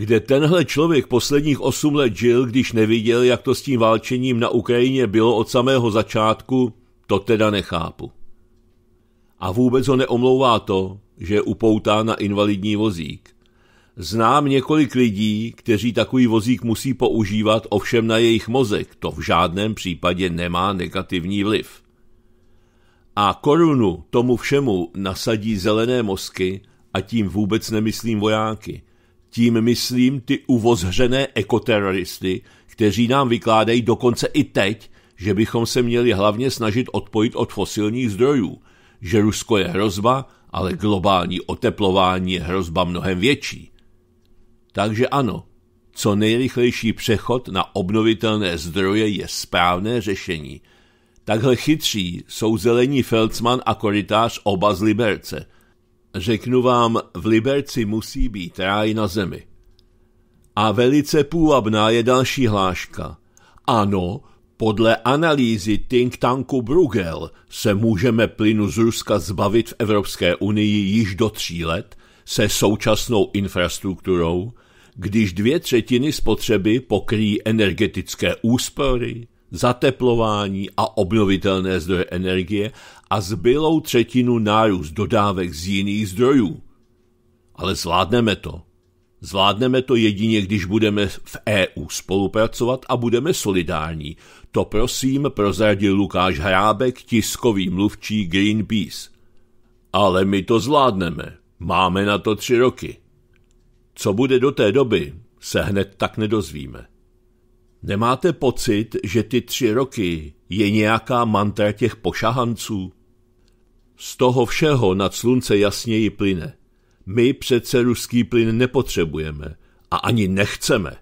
kde tenhle člověk posledních osm let žil, když neviděl, jak to s tím válčením na Ukrajině bylo od samého začátku, to teda nechápu. A vůbec ho neomlouvá to, že je upoutá na invalidní vozík. Znám několik lidí, kteří takový vozík musí používat, ovšem na jejich mozek to v žádném případě nemá negativní vliv. A korunu tomu všemu nasadí zelené mozky a tím vůbec nemyslím vojáky – tím myslím ty uvozřené ekoterroristy, kteří nám vykládají dokonce i teď, že bychom se měli hlavně snažit odpojit od fosilních zdrojů, že Rusko je hrozba, ale globální oteplování je hrozba mnohem větší. Takže ano, co nejrychlejší přechod na obnovitelné zdroje je správné řešení. Takhle chytří jsou zelení Feldsmann a koritář oba z Liberce – Řeknu vám, v Liberci musí být ráj na zemi. A velice půvabná je další hláška. Ano, podle analýzy think tanku Bruegel se můžeme plynu z Ruska zbavit v Evropské unii již do tří let se současnou infrastrukturou, když dvě třetiny spotřeby pokryjí energetické úspory, zateplování a obnovitelné zdroje energie a zbylou třetinu nárůst dodávek z jiných zdrojů. Ale zvládneme to. Zvládneme to jedině, když budeme v EU spolupracovat a budeme solidární. To prosím prozradil Lukáš Hrábek, tiskový mluvčí Greenpeace. Ale my to zvládneme. Máme na to tři roky. Co bude do té doby, se hned tak nedozvíme. Nemáte pocit, že ty tři roky je nějaká mantra těch pošahanců? Z toho všeho nad slunce jasněji plyne. My přece ruský plyn nepotřebujeme a ani nechceme.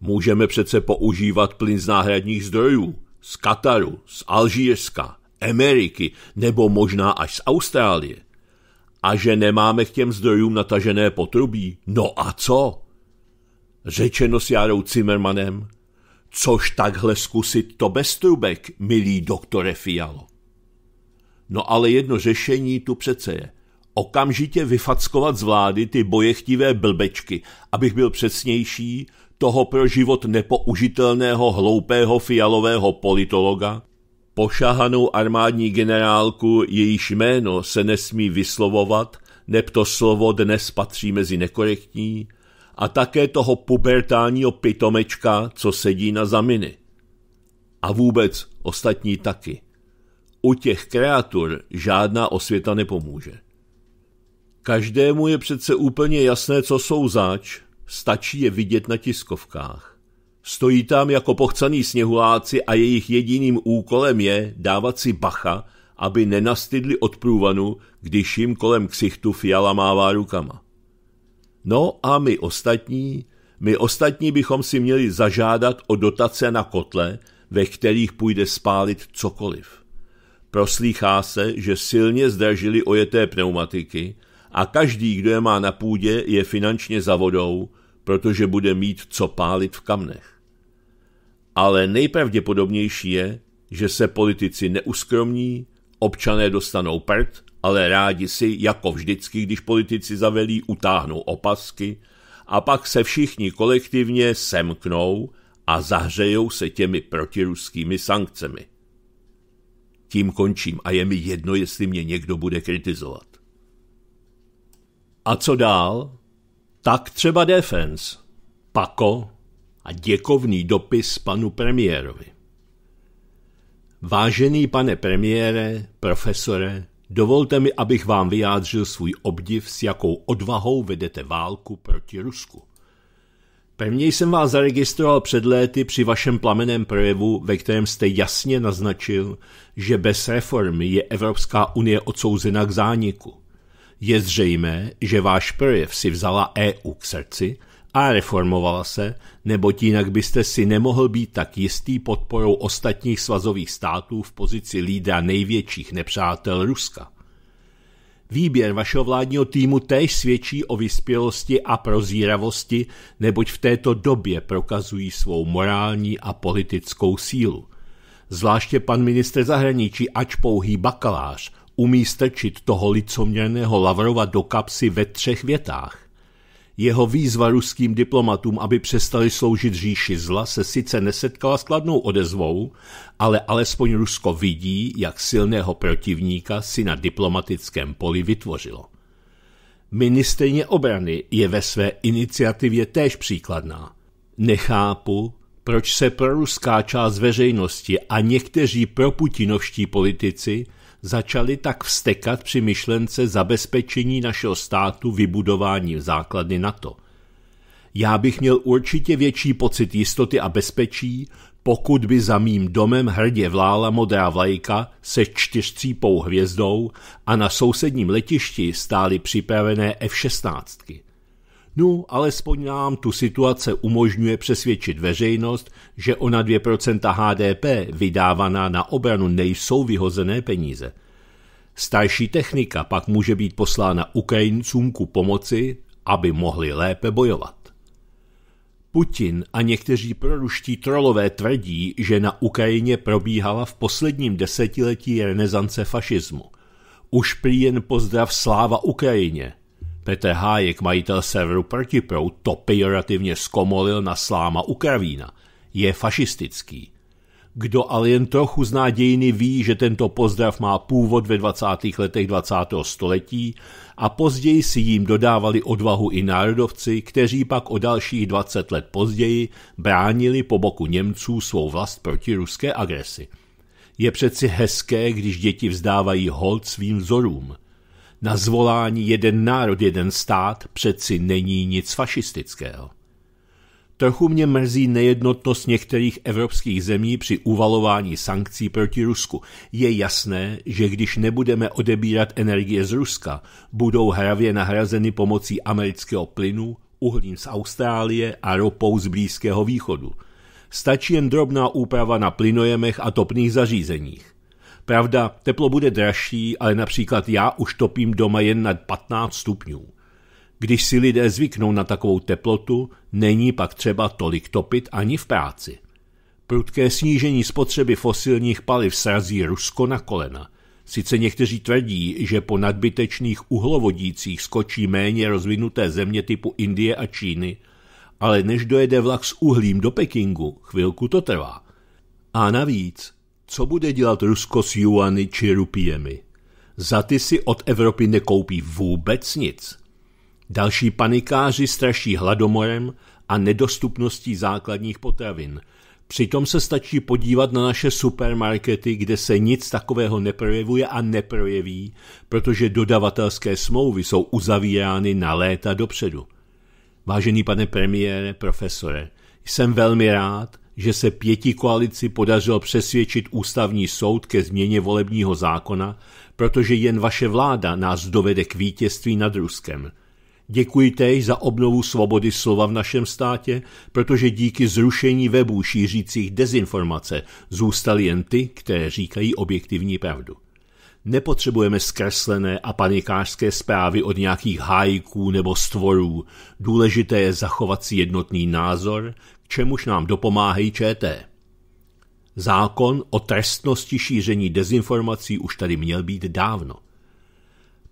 Můžeme přece používat plyn z náhradních zdrojů, z Kataru, z Alžírska, Ameriky nebo možná až z Austrálie. A že nemáme k těm zdrojům natažené potrubí, no a co? Řečeno s Járou Cimmermanem, Což takhle zkusit to bez trubek, milý doktore Fialo? No ale jedno řešení tu přece je. Okamžitě vyfackovat z vlády ty bojechtivé blbečky, abych byl přesnější, toho pro život nepoužitelného hloupého fialového politologa, pošahanou armádní generálku, jejíž jméno se nesmí vyslovovat, neb to slovo dnes patří mezi nekorektní, a také toho pubertálního pitomečka, co sedí na zaminy. A vůbec ostatní taky. U těch kreatur žádná osvěta nepomůže. Každému je přece úplně jasné, co jsou zač, stačí je vidět na tiskovkách. Stojí tam jako pochcaný sněhuláci a jejich jediným úkolem je dávat si bacha, aby nenastydli od průvanu, když jim kolem ksichtu fiala mává rukama. No a my ostatní, my ostatní bychom si měli zažádat o dotace na kotle, ve kterých půjde spálit cokoliv. Proslýchá se, že silně zdražili ojeté pneumatiky a každý, kdo je má na půdě, je finančně za vodou, protože bude mít co pálit v kamnech. Ale nejpravděpodobnější je, že se politici neuskromní, občané dostanou prd ale rádi si, jako vždycky, když politici zavelí, utáhnou opasky a pak se všichni kolektivně semknou a zahřejou se těmi protiruskými sankcemi. Tím končím a je mi jedno, jestli mě někdo bude kritizovat. A co dál? Tak třeba defense, pako a děkovný dopis panu premiérovi. Vážený pane premiére, profesore, Dovolte mi, abych vám vyjádřil svůj obdiv, s jakou odvahou vedete válku proti Rusku. Prvně jsem vás zaregistroval před léty při vašem plameném projevu, ve kterém jste jasně naznačil, že bez reformy je Evropská unie odsouzena k zániku. Je zřejmé, že váš projev si vzala EU k srdci – a reformovala se, neboť jinak byste si nemohl být tak jistý podporou ostatních svazových států v pozici lídra největších nepřátel Ruska. Výběr vašeho vládního týmu též svědčí o vyspělosti a prozíravosti, neboť v této době prokazují svou morální a politickou sílu. Zvláště pan minister zahraničí, ač pouhý bakalář, umí strčit toho licoměrného Lavrova do kapsy ve třech větách. Jeho výzva ruským diplomatům, aby přestali sloužit říši zla, se sice nesetkala s kladnou odezvou, ale alespoň Rusko vidí, jak silného protivníka si na diplomatickém poli vytvořilo. Ministrině obrany je ve své iniciativě též příkladná. Nechápu, proč se proruská část veřejnosti a někteří proputinovští politici – začali tak vstekat při myšlence zabezpečení našeho státu vybudováním základny NATO. Já bych měl určitě větší pocit jistoty a bezpečí, pokud by za mým domem hrdě vlála modrá vlajka se čtyřcípou hvězdou a na sousedním letišti stály připravené F-16. No, alespoň nám tu situace umožňuje přesvědčit veřejnost, že ona 2% HDP vydávaná na obranu nejsou vyhozené peníze. Starší technika pak může být poslána Ukrajincům ku pomoci, aby mohli lépe bojovat. Putin a někteří proruští trolové tvrdí, že na Ukrajině probíhala v posledním desetiletí renesance fašismu. Už prý jen pozdrav sláva Ukrajině – Petr Hájek, majitel serveru Protiprout, to pejorativně skomolil na sláma u Kravína. Je fašistický. Kdo ale jen trochu zná dějiny ví, že tento pozdrav má původ ve 20. letech 20. století a později si jim dodávali odvahu i národovci, kteří pak o dalších 20 let později bránili po boku Němců svou vlast proti ruské agresi. Je přeci hezké, když děti vzdávají hold svým vzorům na zvolání jeden národ, jeden stát přeci není nic fašistického. Trochu mě mrzí nejednotnost některých evropských zemí při uvalování sankcí proti Rusku. Je jasné, že když nebudeme odebírat energie z Ruska, budou hravě nahrazeny pomocí amerického plynu, uhlím z Austrálie a ropou z Blízkého východu. Stačí jen drobná úprava na plynojemech a topných zařízeních. Pravda, teplo bude dražší, ale například já už topím doma jen nad 15 stupňů. Když si lidé zvyknou na takovou teplotu, není pak třeba tolik topit ani v práci. Prudké snížení spotřeby fosilních paliv srazí Rusko na kolena. Sice někteří tvrdí, že po nadbytečných uhlovodících skočí méně rozvinuté země typu Indie a Číny, ale než dojede vlak s uhlím do Pekingu, chvilku to trvá. A navíc, co bude dělat Rusko s juany či rupiemi? Za ty si od Evropy nekoupí vůbec nic. Další panikáři straší hladomorem a nedostupností základních potravin. Přitom se stačí podívat na naše supermarkety, kde se nic takového neprojevuje a neprojeví, protože dodavatelské smlouvy jsou uzavírány na léta dopředu. Vážený pane premiére, profesore, jsem velmi rád, že se pěti koalici podařilo přesvědčit ústavní soud ke změně volebního zákona, protože jen vaše vláda nás dovede k vítězství nad Ruskem. Děkuji též za obnovu svobody slova v našem státě, protože díky zrušení webů šířících dezinformace zůstali jen ty, které říkají objektivní pravdu. Nepotřebujeme zkreslené a panikářské zprávy od nějakých hájků nebo stvorů. Důležité je zachovat si jednotný názor, k čemuž nám dopomáhají ČT. Zákon o trestnosti šíření dezinformací už tady měl být dávno.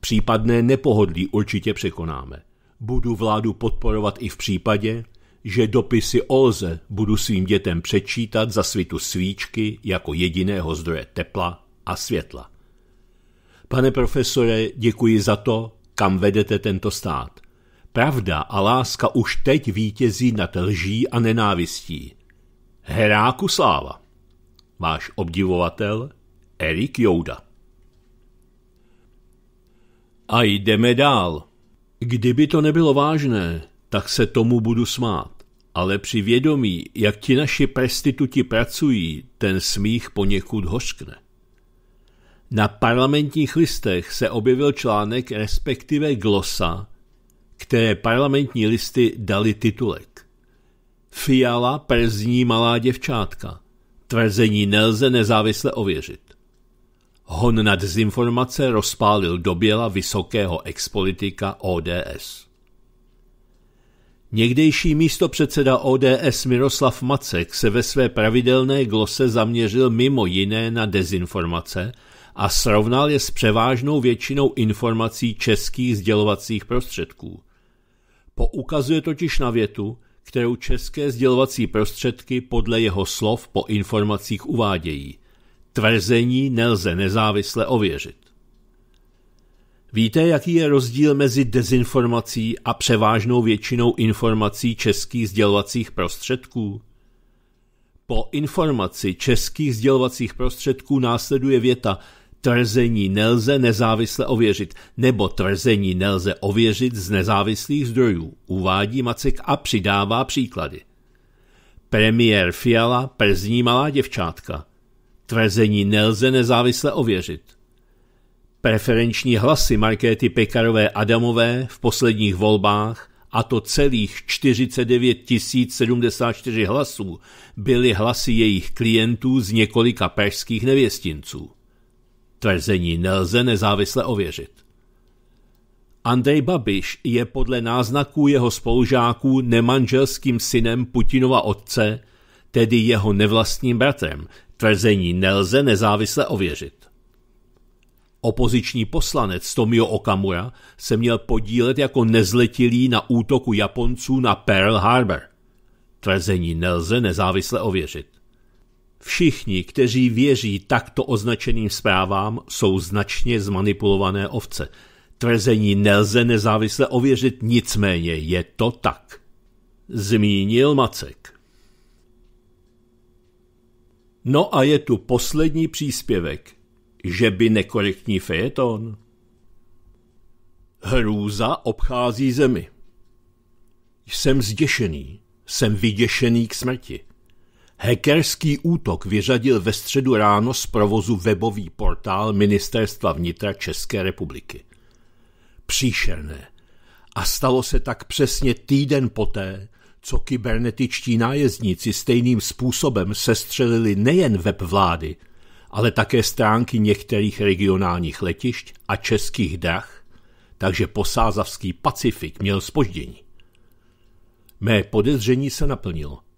Případné nepohodlí určitě překonáme. Budu vládu podporovat i v případě, že dopisy Olze budu svým dětem přečítat za svitu svíčky jako jediného zdroje tepla a světla. Pane profesore, děkuji za to, kam vedete tento stát. Pravda a láska už teď vítězí nad lží a nenávistí. Heráku sláva. Váš obdivovatel Erik Jouda. A jdeme dál. Kdyby to nebylo vážné, tak se tomu budu smát. Ale při vědomí, jak ti naši prestituti pracují, ten smích poněkud hořkne. Na parlamentních listech se objevil článek respektive glosa které parlamentní listy dali titulek. Fiala przní malá děvčátka. Tvrzení nelze nezávisle ověřit. Hon na dezinformace rozpálil doběla vysokého expolitika ODS. Někdejší místo předseda ODS Miroslav Macek se ve své pravidelné glose zaměřil mimo jiné na dezinformace a srovnal je s převážnou většinou informací českých sdělovacích prostředků. Poukazuje totiž na větu, kterou české sdělovací prostředky podle jeho slov po informacích uvádějí. Tvrzení nelze nezávisle ověřit. Víte, jaký je rozdíl mezi dezinformací a převážnou většinou informací českých sdělovacích prostředků? Po informaci českých sdělovacích prostředků následuje věta – tvrzení nelze nezávisle ověřit, nebo tvrzení nelze ověřit z nezávislých zdrojů, uvádí Macek a přidává příklady. Premiér Fiala przní malá děvčátka. Tvrzení nelze nezávisle ověřit. Preferenční hlasy Markéty Pekarové Adamové v posledních volbách, a to celých 49 074 hlasů, byly hlasy jejich klientů z několika pražských nevěstinců. Tvrzení nelze nezávisle ověřit. Andrej Babiš je podle náznaků jeho spolužáků nemanželským synem Putinova otce, tedy jeho nevlastním bratrem. Tvrzení nelze nezávisle ověřit. Opoziční poslanec Tomio Okamura se měl podílet jako nezletilý na útoku Japonců na Pearl Harbor. Tvrzení nelze nezávisle ověřit. Všichni, kteří věří takto označeným zprávám, jsou značně zmanipulované ovce. Tvrzení nelze nezávisle ověřit, nicméně je to tak. Zmínil Macek. No a je tu poslední příspěvek. Že by nekorektní fejeton? Hrůza obchází zemi. Jsem zděšený, jsem vyděšený k smrti. Hackerský útok vyřadil ve středu ráno z provozu webový portál Ministerstva vnitra České republiky. Příšerné. A stalo se tak přesně týden poté, co kybernetičtí nájezdníci stejným způsobem sestřelili nejen web vlády, ale také stránky některých regionálních letišť a českých drah, takže posázavský Pacifik měl spoždění. Mé podezření se naplnilo –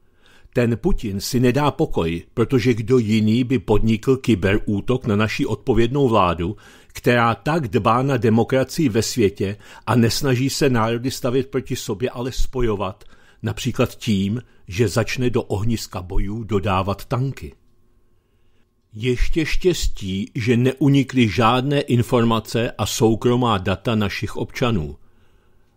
ten Putin si nedá pokoj, protože kdo jiný by podnikl kyberútok na naši odpovědnou vládu, která tak dbá na demokracii ve světě a nesnaží se národy stavět proti sobě, ale spojovat, například tím, že začne do ohniska bojů dodávat tanky. Ještě štěstí, že neunikly žádné informace a soukromá data našich občanů.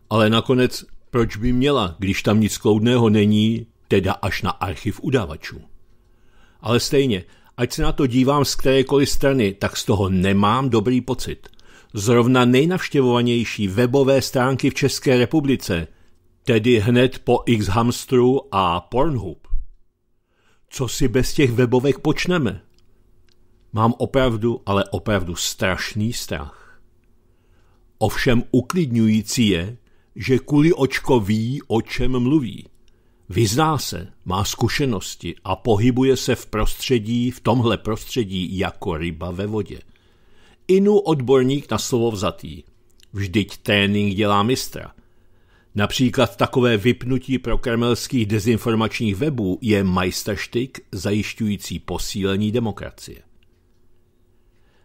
Ale nakonec, proč by měla, když tam nic kloudného není, teda až na archiv udavačů. Ale stejně, ať se na to dívám z kterékoliv strany, tak z toho nemám dobrý pocit. Zrovna nejnavštěvovanější webové stránky v České republice, tedy hned po X-Hamstru a Pornhub. Co si bez těch webovek počneme? Mám opravdu, ale opravdu strašný strach. Ovšem uklidňující je, že kuli očko ví, o čem mluví vyzná se, má zkušenosti a pohybuje se v prostředí, v tomhle prostředí jako ryba ve vodě. Inu odborník na slovo vzatý. Vždyť trénink dělá mistra. Například takové vypnutí pro kremelských dezinformačních webů je majstaštyk zajišťující posílení demokracie.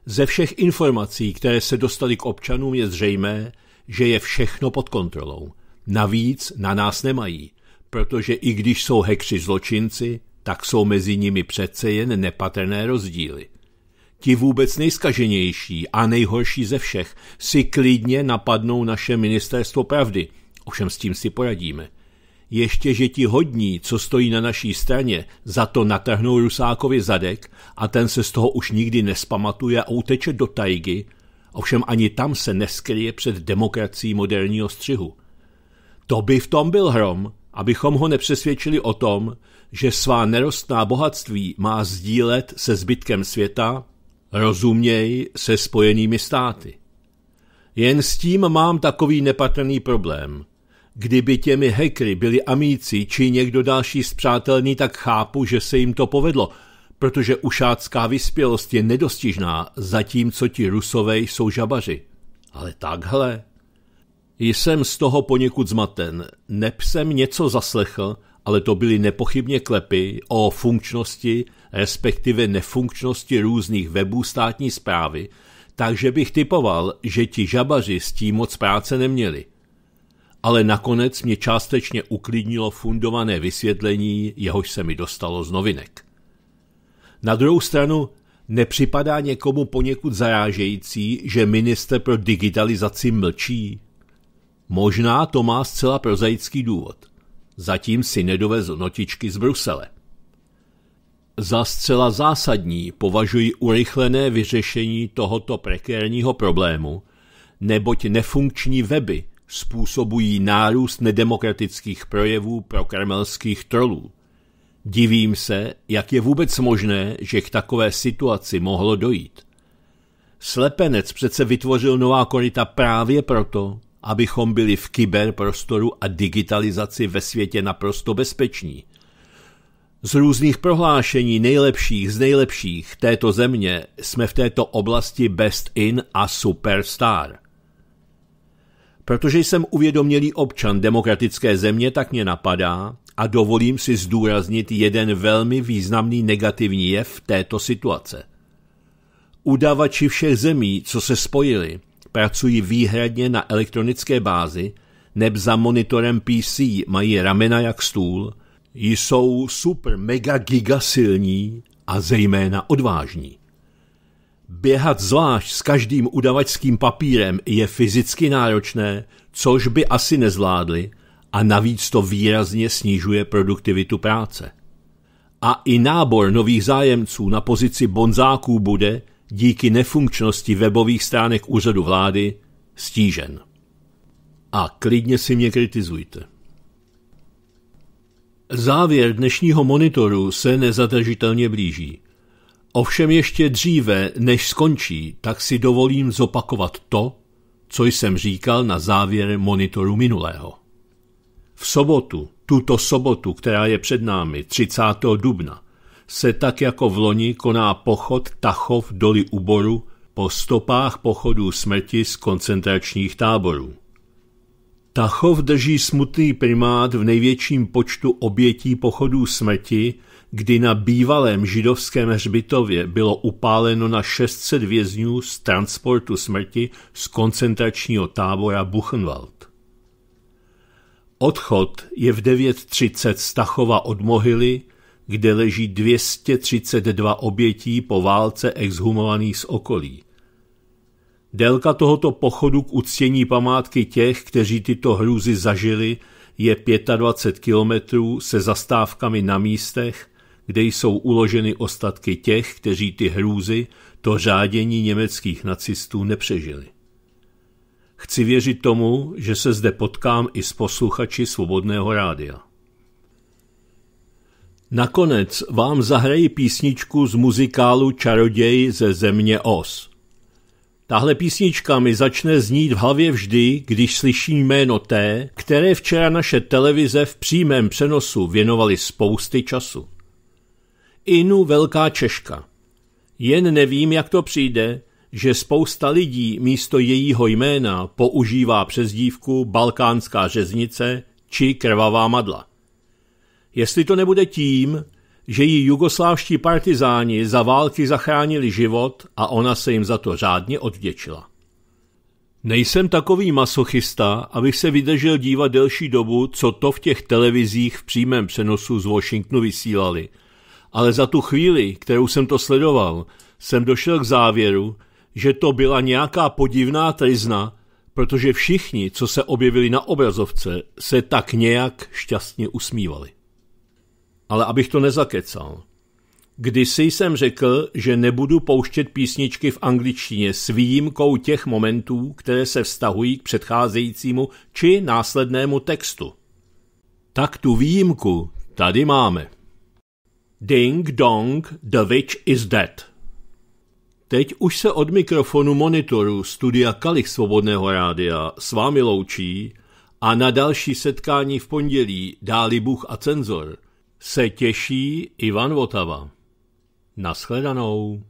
Ze všech informací, které se dostaly k občanům, je zřejmé, že je všechno pod kontrolou. Navíc na nás nemají protože i když jsou hekři zločinci, tak jsou mezi nimi přece jen nepatrné rozdíly. Ti vůbec nejskaženější a nejhorší ze všech si klidně napadnou naše ministerstvo pravdy, ovšem s tím si poradíme. Ještě, že ti hodní, co stojí na naší straně, za to natrhnou Rusákovi zadek a ten se z toho už nikdy nespamatuje a uteče do tajgy, ovšem ani tam se neskryje před demokracií moderního střihu. To by v tom byl hrom, abychom ho nepřesvědčili o tom, že svá nerostná bohatství má sdílet se zbytkem světa, rozuměj se spojenými státy. Jen s tím mám takový nepatrný problém. Kdyby těmi hekry byli amíci či někdo další zpřátelný, tak chápu, že se jim to povedlo, protože ušácká vyspělost je nedostižná, zatímco ti rusové jsou žabaři. Ale takhle? Jsem z toho poněkud zmaten. Nep jsem něco zaslechl, ale to byly nepochybně klepy o funkčnosti, respektive nefunkčnosti různých webů státní zprávy, takže bych typoval, že ti žabaři s tím moc práce neměli. Ale nakonec mě částečně uklidnilo fundované vysvětlení, jehož se mi dostalo z novinek. Na druhou stranu nepřipadá někomu poněkud zarážející, že minister pro digitalizaci mlčí? Možná to má zcela prozaický důvod. Zatím si nedovezl notičky z Brusele. Za zcela zásadní považuji urychlené vyřešení tohoto prekérního problému, neboť nefunkční weby způsobují nárůst nedemokratických projevů pro kremelských trolů. Divím se, jak je vůbec možné, že k takové situaci mohlo dojít. Slepenec přece vytvořil nová korita právě proto, abychom byli v kyberprostoru a digitalizaci ve světě naprosto bezpeční. Z různých prohlášení nejlepších z nejlepších této země jsme v této oblasti best in a superstar. Protože jsem uvědomělý občan demokratické země, tak mě napadá a dovolím si zdůraznit jeden velmi významný negativní jev této situace. Udavači všech zemí, co se spojili, pracují výhradně na elektronické bázi, neb za monitorem PC mají ramena jak stůl, jsou super mega giga silní a zejména odvážní. Běhat zvlášť s každým udavačským papírem je fyzicky náročné, což by asi nezvládli, a navíc to výrazně snižuje produktivitu práce. A i nábor nových zájemců na pozici bonzáků bude, díky nefunkčnosti webových stránek úřadu vlády stížen. A klidně si mě kritizujte. Závěr dnešního monitoru se nezadržitelně blíží. Ovšem ještě dříve, než skončí, tak si dovolím zopakovat to, co jsem říkal na závěr monitoru minulého. V sobotu, tuto sobotu, která je před námi, 30. dubna, se tak jako v loni koná pochod Tachov doli Uboru po stopách pochodů smrti z koncentračních táborů. Tachov drží smutný primát v největším počtu obětí pochodů smrti, kdy na bývalém židovském hřbitově bylo upáleno na 600 vězňů z transportu smrti z koncentračního tábora Buchenwald. Odchod je v 9.30 Stachova od mohyly, kde leží 232 obětí po válce exhumovaných z okolí. Délka tohoto pochodu k uctění památky těch, kteří tyto hrůzy zažili, je 25 kilometrů se zastávkami na místech, kde jsou uloženy ostatky těch, kteří ty hrůzy, to řádění německých nacistů nepřežili. Chci věřit tomu, že se zde potkám i s posluchači Svobodného rádia. Nakonec vám zahrají písničku z muzikálu Čaroděj ze země Os. Tahle písnička mi začne znít v hlavě vždy, když slyším jméno té, které včera naše televize v přímém přenosu věnovali spousty času. Inu Velká Češka. Jen nevím, jak to přijde, že spousta lidí místo jejího jména používá přezdívku Balkánská řeznice či Krvavá madla jestli to nebude tím, že jí jugoslávští partizáni za války zachránili život a ona se jim za to řádně odděčila. Nejsem takový masochista, abych se vydržel dívat delší dobu, co to v těch televizích v přímém přenosu z Washingtonu vysílali. Ale za tu chvíli, kterou jsem to sledoval, jsem došel k závěru, že to byla nějaká podivná trizna, protože všichni, co se objevili na obrazovce, se tak nějak šťastně usmívali ale abych to nezakecal. Kdysi jsem řekl, že nebudu pouštět písničky v angličtině s výjimkou těch momentů, které se vztahují k předcházejícímu či následnému textu. Tak tu výjimku tady máme. Ding dong, the witch is dead. Teď už se od mikrofonu monitoru studia Kalich Svobodného rádia s vámi loučí a na další setkání v pondělí dáli Bůh a cenzor – se těší Ivan Votava. Naschledanou.